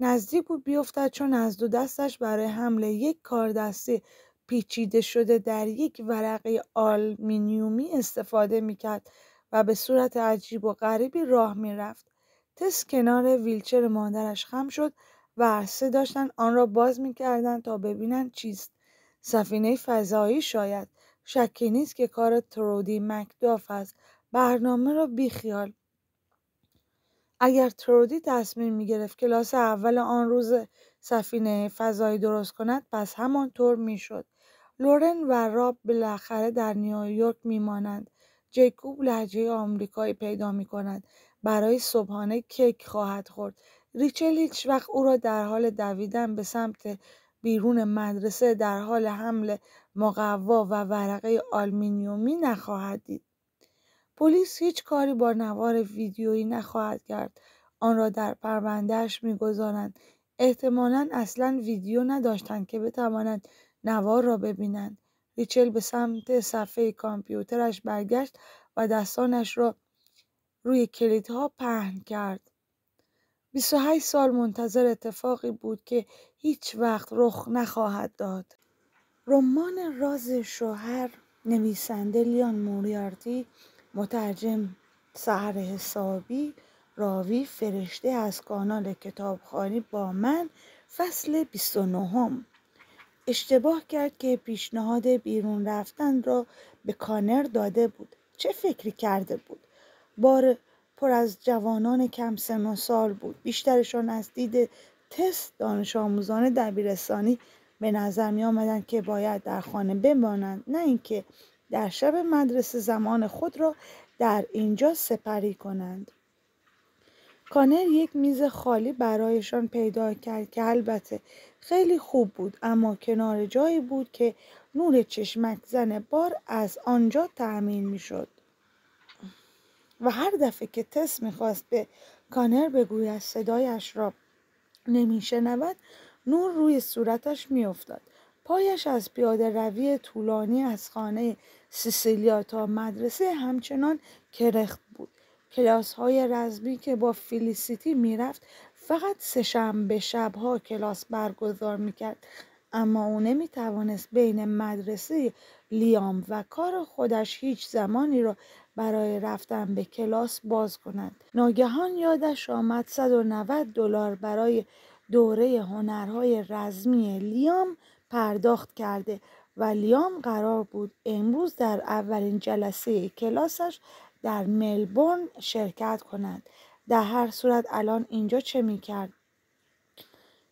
نزدیک بود بیفتد چون از دو دستش برای حمله یک کاردستی پیچیده شده در یک ورقه آلمینیومی استفاده میکرد و به صورت عجیب و غریبی راه میرفت تس کنار ویلچر مادرش خم شد و عرصه داشتن آن را باز میکردند تا ببینند چیست سفینه فضایی شاید شکی نیست که کار ترودی مکداف است برنامه را بیخیال اگر ترودی تصمیم میگرفت کلاس اول آن روز سفینه فضایی درست کند پس همانطور میشد لورن و راب بالاخره در نیویورک میمانند جیکوب لحجه آمریکایی پیدا می کند برای صبحانه کیک خواهد خورد. ریچل هیچ وقت او را در حال دویدن به سمت بیرون مدرسه در حال حمل مقوا و ورقه آلمینیومی نخواهد دید. پلیس هیچ کاری با نوار ویدیویی نخواهد کرد. آن را در پروندهش میگذارند. احتمالا اصلا ویدیو نداشتند که بتوانند نوار را ببینند. ریچل به سمت صفحه کامپیوترش برگشت و دستانش را روی کلیدها پهن کرد. 28 سال منتظر اتفاقی بود که هیچ وقت رخ نخواهد داد. رمان راز شوهر نویسنده لیان موریارتی مترجم سهر حسابی راوی فرشته از کانال کتابخانی با من فصل 29 هم. اشتباه کرد که پیشنهاد بیرون رفتن را به کانر داده بود چه فکری کرده بود بار پر از جوانان کم سن و سال بود بیشترشان از دید تست دانش آموزان دبیرستانی به نظر می آمدن که باید در خانه بمانند نه اینکه در شب مدرسه زمان خود را در اینجا سپری کنند کانر یک میز خالی برایشان پیدا کرد که البته خیلی خوب بود اما کنار جایی بود که نور چشمک زن بار از آنجا تعمین می شد. و هر دفعه که تس میخواست به کانر بگوید صدایش را نمیشنود نور روی صورتش میافتاد پایش از پیاده روی طولانی از خانه سیسیلیا تا مدرسه همچنان کرخت بود کلاس های رزمی که با فیلیسیتی میرفت فقط سه به شبها کلاس برگزار میکرد اما او نمیتوانست بین مدرسه لیام و کار خودش هیچ زمانی را برای رفتن به کلاس باز کند ناگهان یادش آمد 190 دلار برای دوره هنرهای رزمی لیام پرداخت کرده و لیام قرار بود امروز در اولین جلسه کلاسش در ملبورن شرکت کند در هر صورت الان اینجا چه کرد؟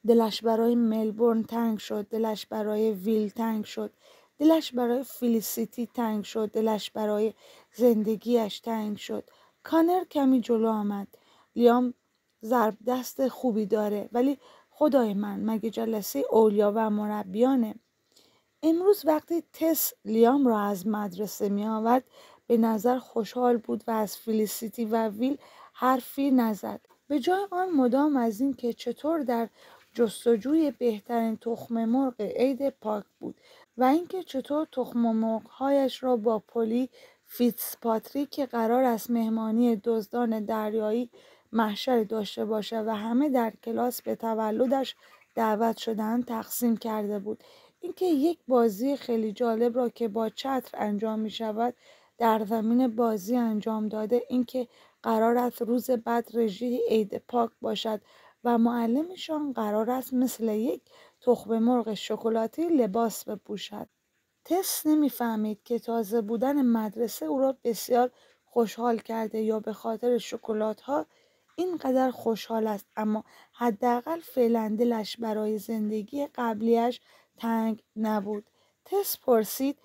دلش برای ملبورن تنگ شد دلش برای ویل تنگ شد دلش برای فیلیسیتی تنگ شد دلش برای زندگیش تنگ شد کانر کمی جلو آمد لیام ضرب دست خوبی داره ولی خدای من مگه جلسه اولیا و مربیانه امروز وقتی تس لیام را از مدرسه می آورد به نظر خوشحال بود و از فیلیسیتی و ویل حرفی نزد به جای آن مدام از این که چطور در جستجوی بهترین تخم مرغ عید پاک بود و اینکه چطور تخم هایش را با پلی پاتری که قرار است مهمانی دزدان دریایی محشر داشته باشد و همه در کلاس به تولدش دعوت شدن تقسیم کرده بود اینکه یک بازی خیلی جالب را که با چتر انجام می شود در زمین بازی انجام داده اینکه قرار است روز بعد رژی عید پاک باشد و معلمشان قرار است مثل یک تخم مرغ شکلاتی لباس بپوشد تس نمیفهمید که تازه بودن مدرسه او را بسیار خوشحال کرده یا به خاطر شکلات ها اینقدر خوشحال است اما حداقل فعلا دلش برای زندگی قبلیش تنگ نبود تس پرسید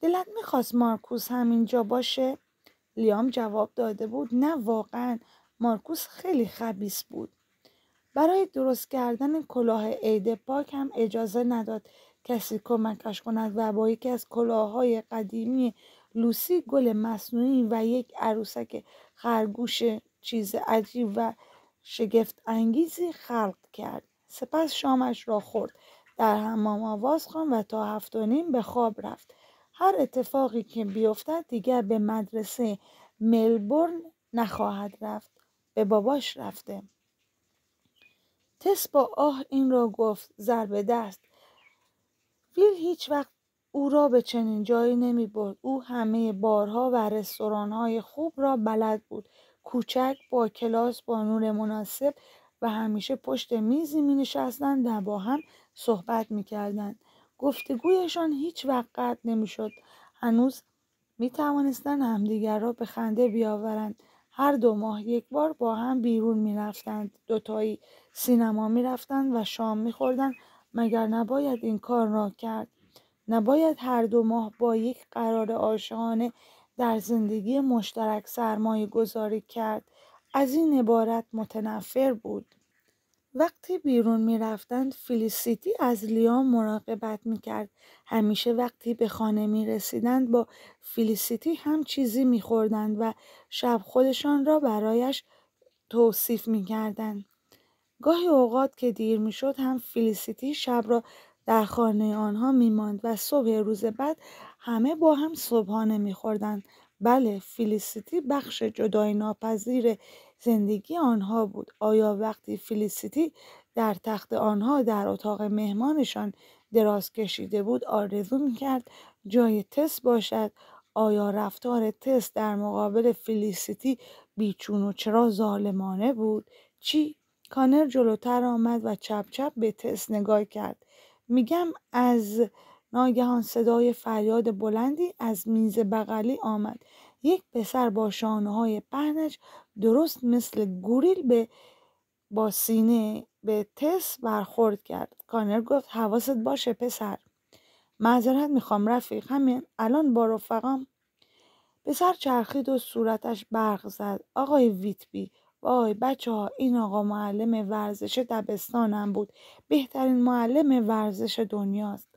دلت میخواست مارکوس همینجا باشه لیام جواب داده بود نه واقعا مارکوس خیلی خبیس بود برای درست کردن کلاه عید پاک هم اجازه نداد کسی کمکش کند و با یکی از کلاههای قدیمی لوسی گل مصنوعی و یک عروسک خرگوش چیز عجیب و شگفت انگیزی خلق کرد سپس شامش را خورد در حمام آواز خوان و تا هفت و نیم به خواب رفت هر اتفاقی که بیفتد دیگر به مدرسه ملبورن نخواهد رفت به باباش رفته تس با آه این را گفت ضربه دست ویل هیچ وقت او را به چنین جایی نمی برد. او همه بارها و رستورانهای خوب را بلد بود. کوچک با کلاس با نور مناسب و همیشه پشت میزی می نشستن و با هم صحبت می کردن گفتگویشان هیچ وقت قطع نمی شد. هنوز می توانستن همدیگر را به خنده بیاورند. هر دو ماه یک بار با هم بیرون می رفتند. دوتایی سینما می رفتند و شام می خوردند. مگر نباید این کار را کرد. نباید هر دو ماه با یک قرار آشانه در زندگی مشترک سرمایه گذاری کرد. از این عبارت متنفر بود. وقتی بیرون رفتند فیلیسیتی از لیام مراقبت کرد. همیشه وقتی به خانه می رسیدند با فیلیسیتی هم چیزی خوردند و شب خودشان را برایش توصیف می کردند. گاهی اوقات که دیر می شد هم فیلیسیتی شب را در خانه آنها می ماند و صبح روز بعد همه با هم صبحانه خوردند. بله فیلیسیتی بخش جدای ناپذیر زندگی آنها بود آیا وقتی فلیسیتی در تخت آنها در اتاق مهمانشان دراز کشیده بود آرزو میکرد جای تست باشد آیا رفتار تست در مقابل فلیسیتی بیچون و چرا ظالمانه بود چی کانر جلوتر آمد و چپ چپ به تست نگاه کرد میگم از ناگهان صدای فریاد بلندی از میز بغلی آمد یک پسر با شانه های پهنش درست مثل گوریل به با سینه به تس برخورد کرد کانر گفت حواست باشه پسر معذرت میخوام رفیق همین الان با رفقام پسر چرخید و صورتش برق زد آقای ویتبی وای بچه ها این آقا معلم ورزش دبستانم بود بهترین معلم ورزش دنیاست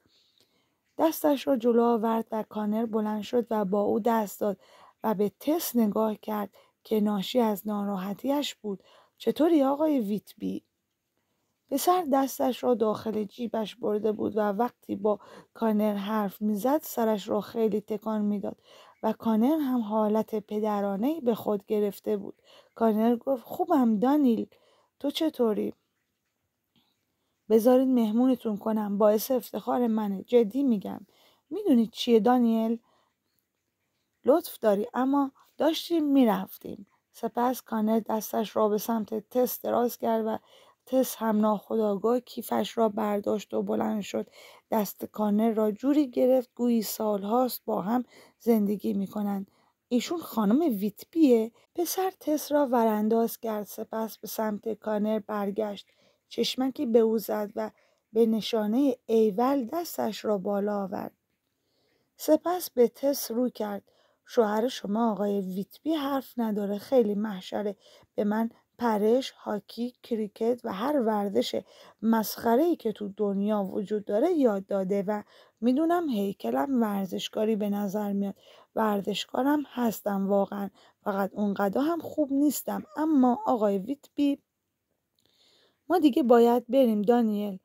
دستش را جلو آورد و کانر بلند شد و با او دست داد و به تس نگاه کرد که ناشی از ناراحتیش بود چطوری آقای ویتبی؟ پسر دستش را داخل جیبش برده بود و وقتی با کانر حرف میزد سرش را خیلی تکان میداد و کانر هم حالت پدرانه به خود گرفته بود کانر گفت خوبم دانیل تو چطوری بذارید مهمونتون کنم باعث افتخار منه جدی میگم میدونید چیه دانیل لطف داری اما داشتیم میرفتیم سپس کانر دستش را به سمت تس دراز کرد و تس هم ناخداگاه کیفش را برداشت و بلند شد دست کانر را جوری گرفت گویی سالهاست با هم زندگی میکنند ایشون خانم ویتبیه پسر تس را ورانداز کرد سپس به سمت کانر برگشت چشمکی به او زد و به نشانه ایول دستش را بالا آورد سپس به تس رو کرد شوهر شما آقای ویتبی حرف نداره خیلی محشره به من پرش، هاکی، کریکت و هر ورزش مسخره ای که تو دنیا وجود داره یاد داده و میدونم هیکلم ورزشکاری به نظر میاد ورزشکارم هستم واقعا فقط اونقدر هم خوب نیستم اما آقای ویتبی ما دیگه باید بریم دانیل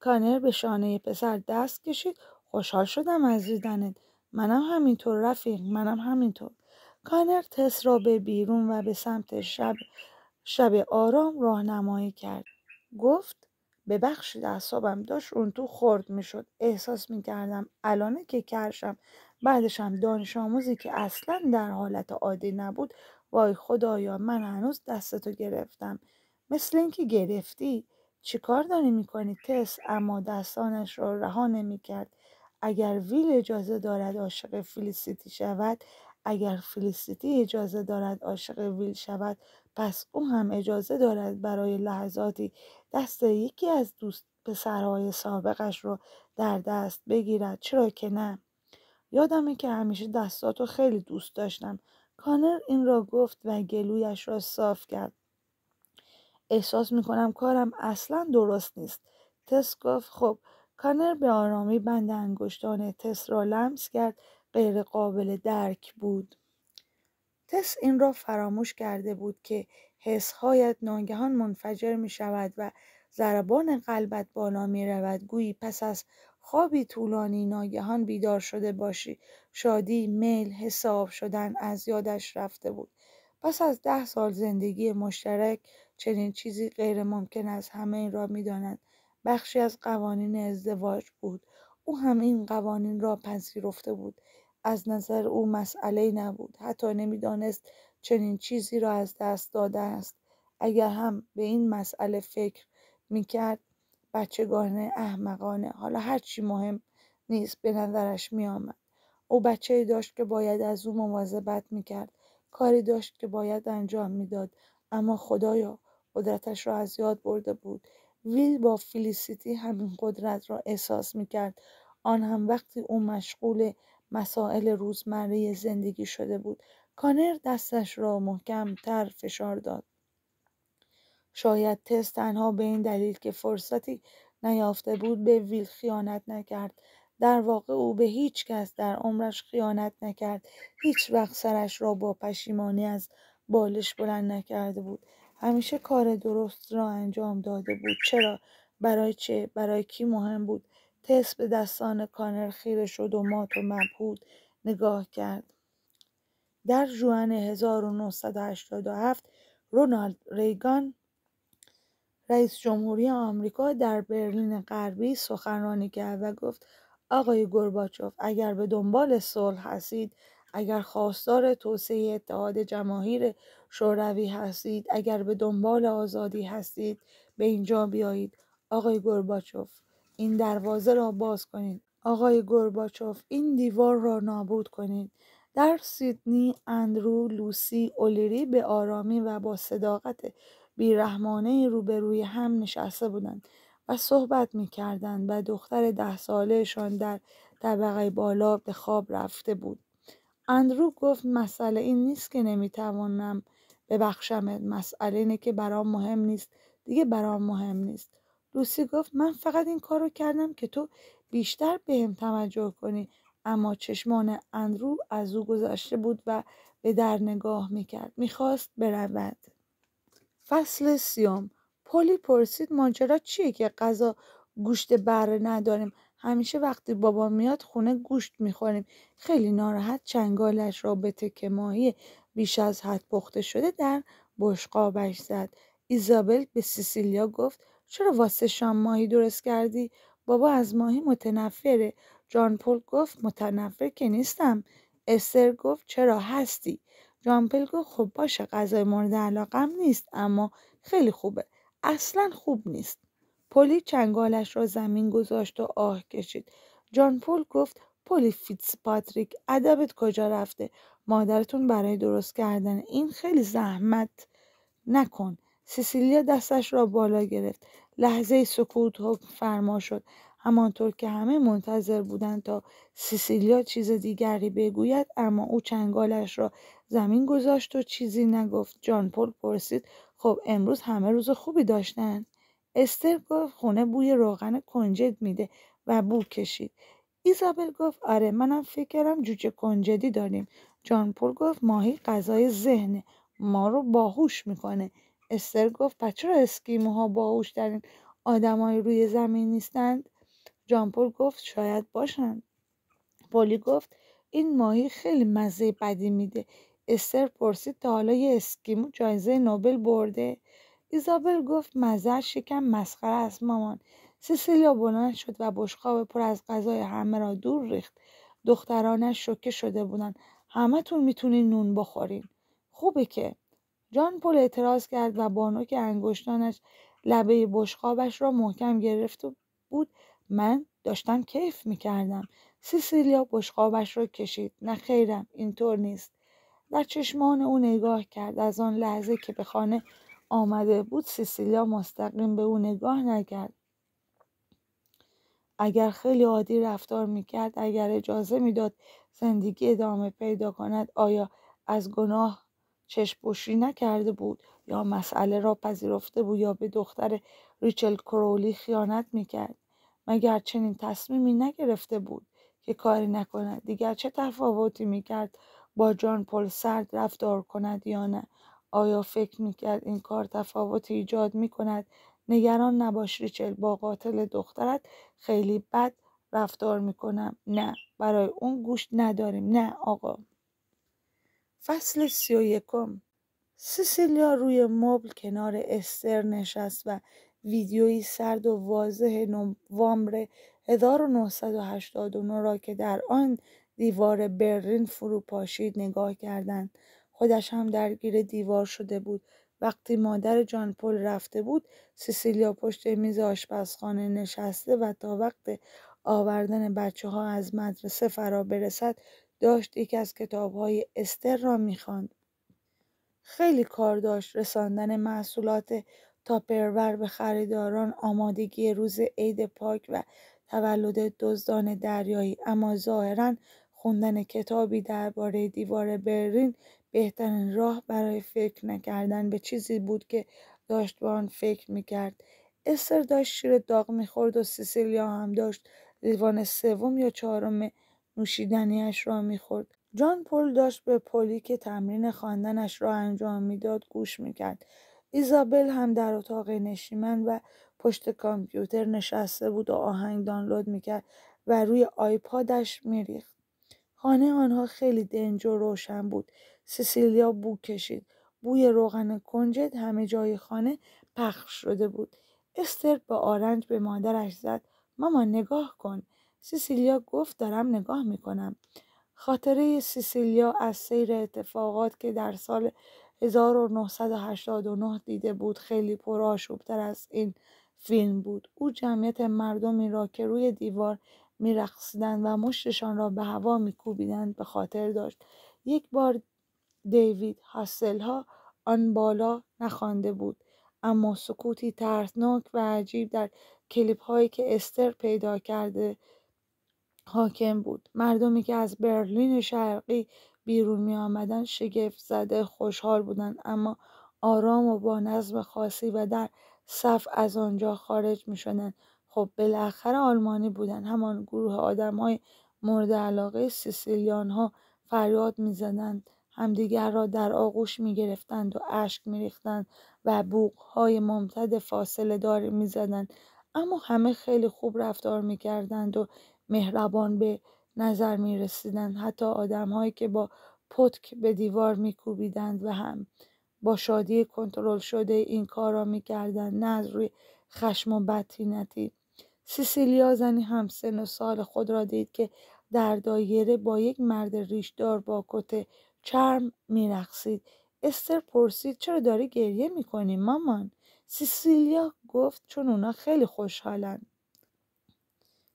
کانر به شانه پسر دست کشید خوشحال شدم از دیدنت منم همینطور رفیق منم همینطور کانر تس را به بیرون و به سمت شب شب آرام راهنمایی کرد گفت ببخشید اعصابم داشت اون تو خورد میشد احساس میکردم الانه که کرشم بعدشم دانش آموزی که اصلا در حالت عادی نبود وای خدایا من هنوز دستتو گرفتم مثل اینکه گرفتی چیکار داری میکنی تس اما دستانش را رها نمیکرد اگر ویل اجازه دارد عاشق فلیسیتی شود اگر فلیسیتی اجازه دارد عاشق ویل شود پس او هم اجازه دارد برای لحظاتی دست یکی از دوست پسرهای سابقش رو در دست بگیرد چرا که نه یادمه که همیشه دستاتو خیلی دوست داشتم کانر این را گفت و گلویش را صاف کرد احساس میکنم کارم اصلا درست نیست تس گفت خب کانر به آرامی بند انگشتان تس را لمس کرد غیر قابل درک بود تس این را فراموش کرده بود که حسهایت ناگهان منفجر می شود و ضربان قلبت بالا می رود گویی پس از خوابی طولانی ناگهان بیدار شده باشی شادی میل حساب شدن از یادش رفته بود پس از ده سال زندگی مشترک چنین چیزی غیر ممکن از همه این را می بخشی از قوانین ازدواج بود او هم این قوانین را پذیرفته بود از نظر او مسئله نبود حتی نمیدانست چنین چیزی را از دست داده است اگر هم به این مسئله فکر میکرد بچگانه احمقانه حالا هرچی مهم نیست به نظرش میآمد او بچه داشت که باید از او مواظبت میکرد کاری داشت که باید انجام میداد اما خدایا قدرتش را از یاد برده بود ویل با فیلیسیتی همین قدرت را احساس می کرد. آن هم وقتی او مشغول مسائل روزمره زندگی شده بود. کانر دستش را محکم تر فشار داد. شاید تست تنها به این دلیل که فرصتی نیافته بود به ویل خیانت نکرد. در واقع او به هیچ کس در عمرش خیانت نکرد. هیچ وقت سرش را با پشیمانی از بالش بلند نکرده بود. همیشه کار درست را انجام داده بود چرا برای چه برای کی مهم بود تس به دستان کانر خیره شد و مات و مبهود نگاه کرد در جوان 1987 رونالد ریگان رئیس جمهوری آمریکا در برلین غربی سخنرانی کرد و گفت آقای گرباچوف اگر به دنبال صلح هستید اگر خواستار توسعه اتحاد جماهیر شوروی هستید اگر به دنبال آزادی هستید به اینجا بیایید آقای گرباچوف این دروازه را باز کنید آقای گرباچوف این دیوار را نابود کنید در سیدنی اندرو لوسی اولیری به آرامی و با صداقت بیرحمانه روبروی هم نشسته بودند و صحبت می کردند و دختر ده سالهشان در طبقه بالا به خواب رفته بود اندرو گفت مسئله این نیست که نمیتوانم ببخشمت مسئله اینه که برام مهم نیست دیگه برام مهم نیست لوسی گفت من فقط این کار رو کردم که تو بیشتر هم توجه کنی اما چشمان اندرو از او گذشته بود و به در نگاه میکرد میخواست برود فصل سیوم پلی پرسید ماجرا چیه که غذا گوشت بره نداریم همیشه وقتی بابا میاد خونه گوشت میخوریم خیلی ناراحت چنگالش را به تکه بیش از حد پخته شده در بشقابش زد ایزابل به سیسیلیا گفت چرا واسه شام ماهی درست کردی بابا از ماهی متنفره جان پول گفت متنفر که نیستم استر گفت چرا هستی جان پل گفت خب باشه غذای مورد علاقم نیست اما خیلی خوبه اصلا خوب نیست پلی چنگالش را زمین گذاشت و آه کشید جان پول گفت پلی فیتس پاتریک ادبت کجا رفته مادرتون برای درست کردن این خیلی زحمت نکن سیسیلیا دستش را بالا گرفت لحظه سکوت حکم فرما شد همانطور که همه منتظر بودند تا سیسیلیا چیز دیگری بگوید اما او چنگالش را زمین گذاشت و چیزی نگفت جان پل پرسید خب امروز همه روز خوبی داشتن استر گفت خونه بوی روغن کنجد میده و بو کشید ایزابل گفت آره منم فکرم جوجه کنجدی داریم جان پول گفت ماهی غذای ذهنه ما رو باهوش میکنه استر گفت بچه اسکیموها باهوش ترین آدمای روی زمین نیستند جان پول گفت شاید باشن. پولی گفت این ماهی خیلی مزه بدی میده استر پرسید تا حالا یه اسکیمو جایزه نوبل برده ایزابل گفت مزه شکم مسخره است مامان سیسیلیا بلند شد و بشقاب پر از غذای همه را دور ریخت دخترانش شوکه شده بودند همهتون میتونین نون بخورین خوبه که جان پل اعتراض کرد و با نوک انگشتانش لبه بشقابش را محکم گرفت و بود من داشتم کیف میکردم سیسیلیا بشقابش را کشید نه خیرم اینطور نیست در چشمان او نگاه کرد از آن لحظه که به خانه آمده بود سیسیلیا مستقیم به او نگاه نکرد اگر خیلی عادی رفتار میکرد اگر اجازه میداد زندگی ادامه پیدا کند آیا از گناه چشمپوشی نکرده بود یا مسئله را پذیرفته بود یا به دختر ریچل کرولی خیانت میکرد مگر چنین تصمیمی نگرفته بود که کاری نکند دیگر چه تفاوتی میکرد با جان پل سرد رفتار کند یا نه آیا فکر میکرد این کار تفاوتی ایجاد میکند نگران نباش ریچل با قاتل دخترت خیلی بد رفتار میکنم نه برای اون گوشت نداریم نه آقا فصل سی و یکم سیسیلیا روی مبل کنار استر نشست و ویدیویی سرد و واضح نوامبر 1989 را که در آن دیوار برلین فرو پاشید نگاه کردند خودش هم درگیر دیوار شده بود وقتی مادر جان پل رفته بود سیسیلیا پشت میز آشپزخانه نشسته و تا وقت آوردن بچه ها از مدرسه فرا برسد داشت یکی از کتاب های استر را میخواند. خیلی کار داشت رساندن محصولات تاپرور به خریداران آمادگی روز عید پاک و تولد دزدان دریایی اما ظاهرا خوندن کتابی درباره دیوار برلین بهترین راه برای فکر نکردن به چیزی بود که داشت به آن فکر میکرد استر داشت شیر داغ میخورد و سیسیلیا هم داشت لیوان سوم یا چهارم نوشیدنیاش را میخورد جان پول داشت به پلی که تمرین خواندنش را انجام میداد گوش میکرد ایزابل هم در اتاق نشیمن و پشت کامپیوتر نشسته بود و آهنگ دانلود میکرد و روی آیپادش میریخت خانه آنها خیلی دنج و روشن بود. سیسیلیا بو کشید. بوی روغن کنجد همه جای خانه پخش شده بود. استر با آرنج به مادرش زد. ماما نگاه کن. سیسیلیا گفت دارم نگاه میکنم. خاطره سیسیلیا از سیر اتفاقات که در سال 1989 دیده بود خیلی پرآشوبتر از این فیلم بود. او جمعیت مردمی را که روی دیوار میرقصیدند و مشتشان را به هوا میکوبیدند به خاطر داشت یک بار دیوید ها آن بالا نخوانده بود اما سکوتی ترسناک و عجیب در کلیپ هایی که استر پیدا کرده حاکم بود مردمی که از برلین شرقی بیرون می آمدن شگفت زده خوشحال بودند اما آرام و با نظم خاصی و در صف از آنجا خارج می خب بالاخره آلمانی بودن همان گروه های مورد علاقه سیسیلیان ها فریاد میزدند همدیگر را در آغوش می گرفتند و اشک می ریختند و بوق های ممتد فاصله داری می اما همه خیلی خوب رفتار می کردند و مهربان به نظر می رسیدند. حتی آدمهایی که با پتک به دیوار می کوبیدند و هم با شادی کنترل شده این کار را می کردند نه از روی خشم و بدتینتی سیسیلیا زنی همسن و سال خود را دید که در دایره با یک مرد ریشدار با کت چرم میرقصید استر پرسید چرا داری گریه میکنی مامان سیسیلیا گفت چون اونا خیلی خوشحالند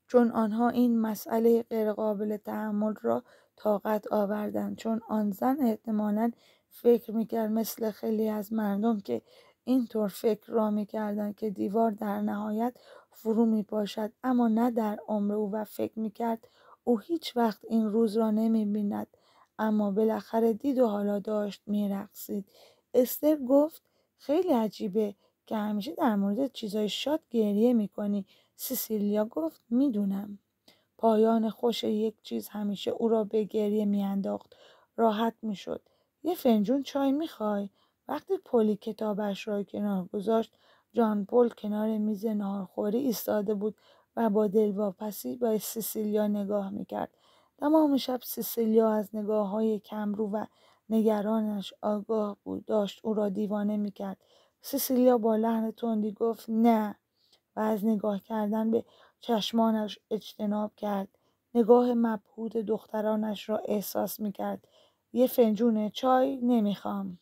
چون آنها این مسئله غیرقابل تحمل را طاقت آوردند چون آن زن احتمالا فکر میکرد مثل خیلی از مردم که اینطور فکر را میکردند که دیوار در نهایت فرو می پاشد اما نه در عمر او و فکر می کرد او هیچ وقت این روز را نمی اما بالاخره دید و حالا داشت میرقصید استر گفت خیلی عجیبه که همیشه در مورد چیزای شاد گریه می کنی. سیسیلیا گفت میدونم. پایان خوش یک چیز همیشه او را به گریه میانداخت راحت میشد یه فنجون چای میخوای وقتی پلی کتابش را کنار گذاشت جان پل کنار میز نهارخوری ایستاده بود و با دلواپسی به سیسیلیا نگاه میکرد تمام شب سیسیلیا از نگاه های کمرو و نگرانش آگاه بود داشت او را دیوانه میکرد سیسیلیا با لحن تندی گفت نه و از نگاه کردن به چشمانش اجتناب کرد نگاه مبهود دخترانش را احساس میکرد یه فنجون چای نمیخوام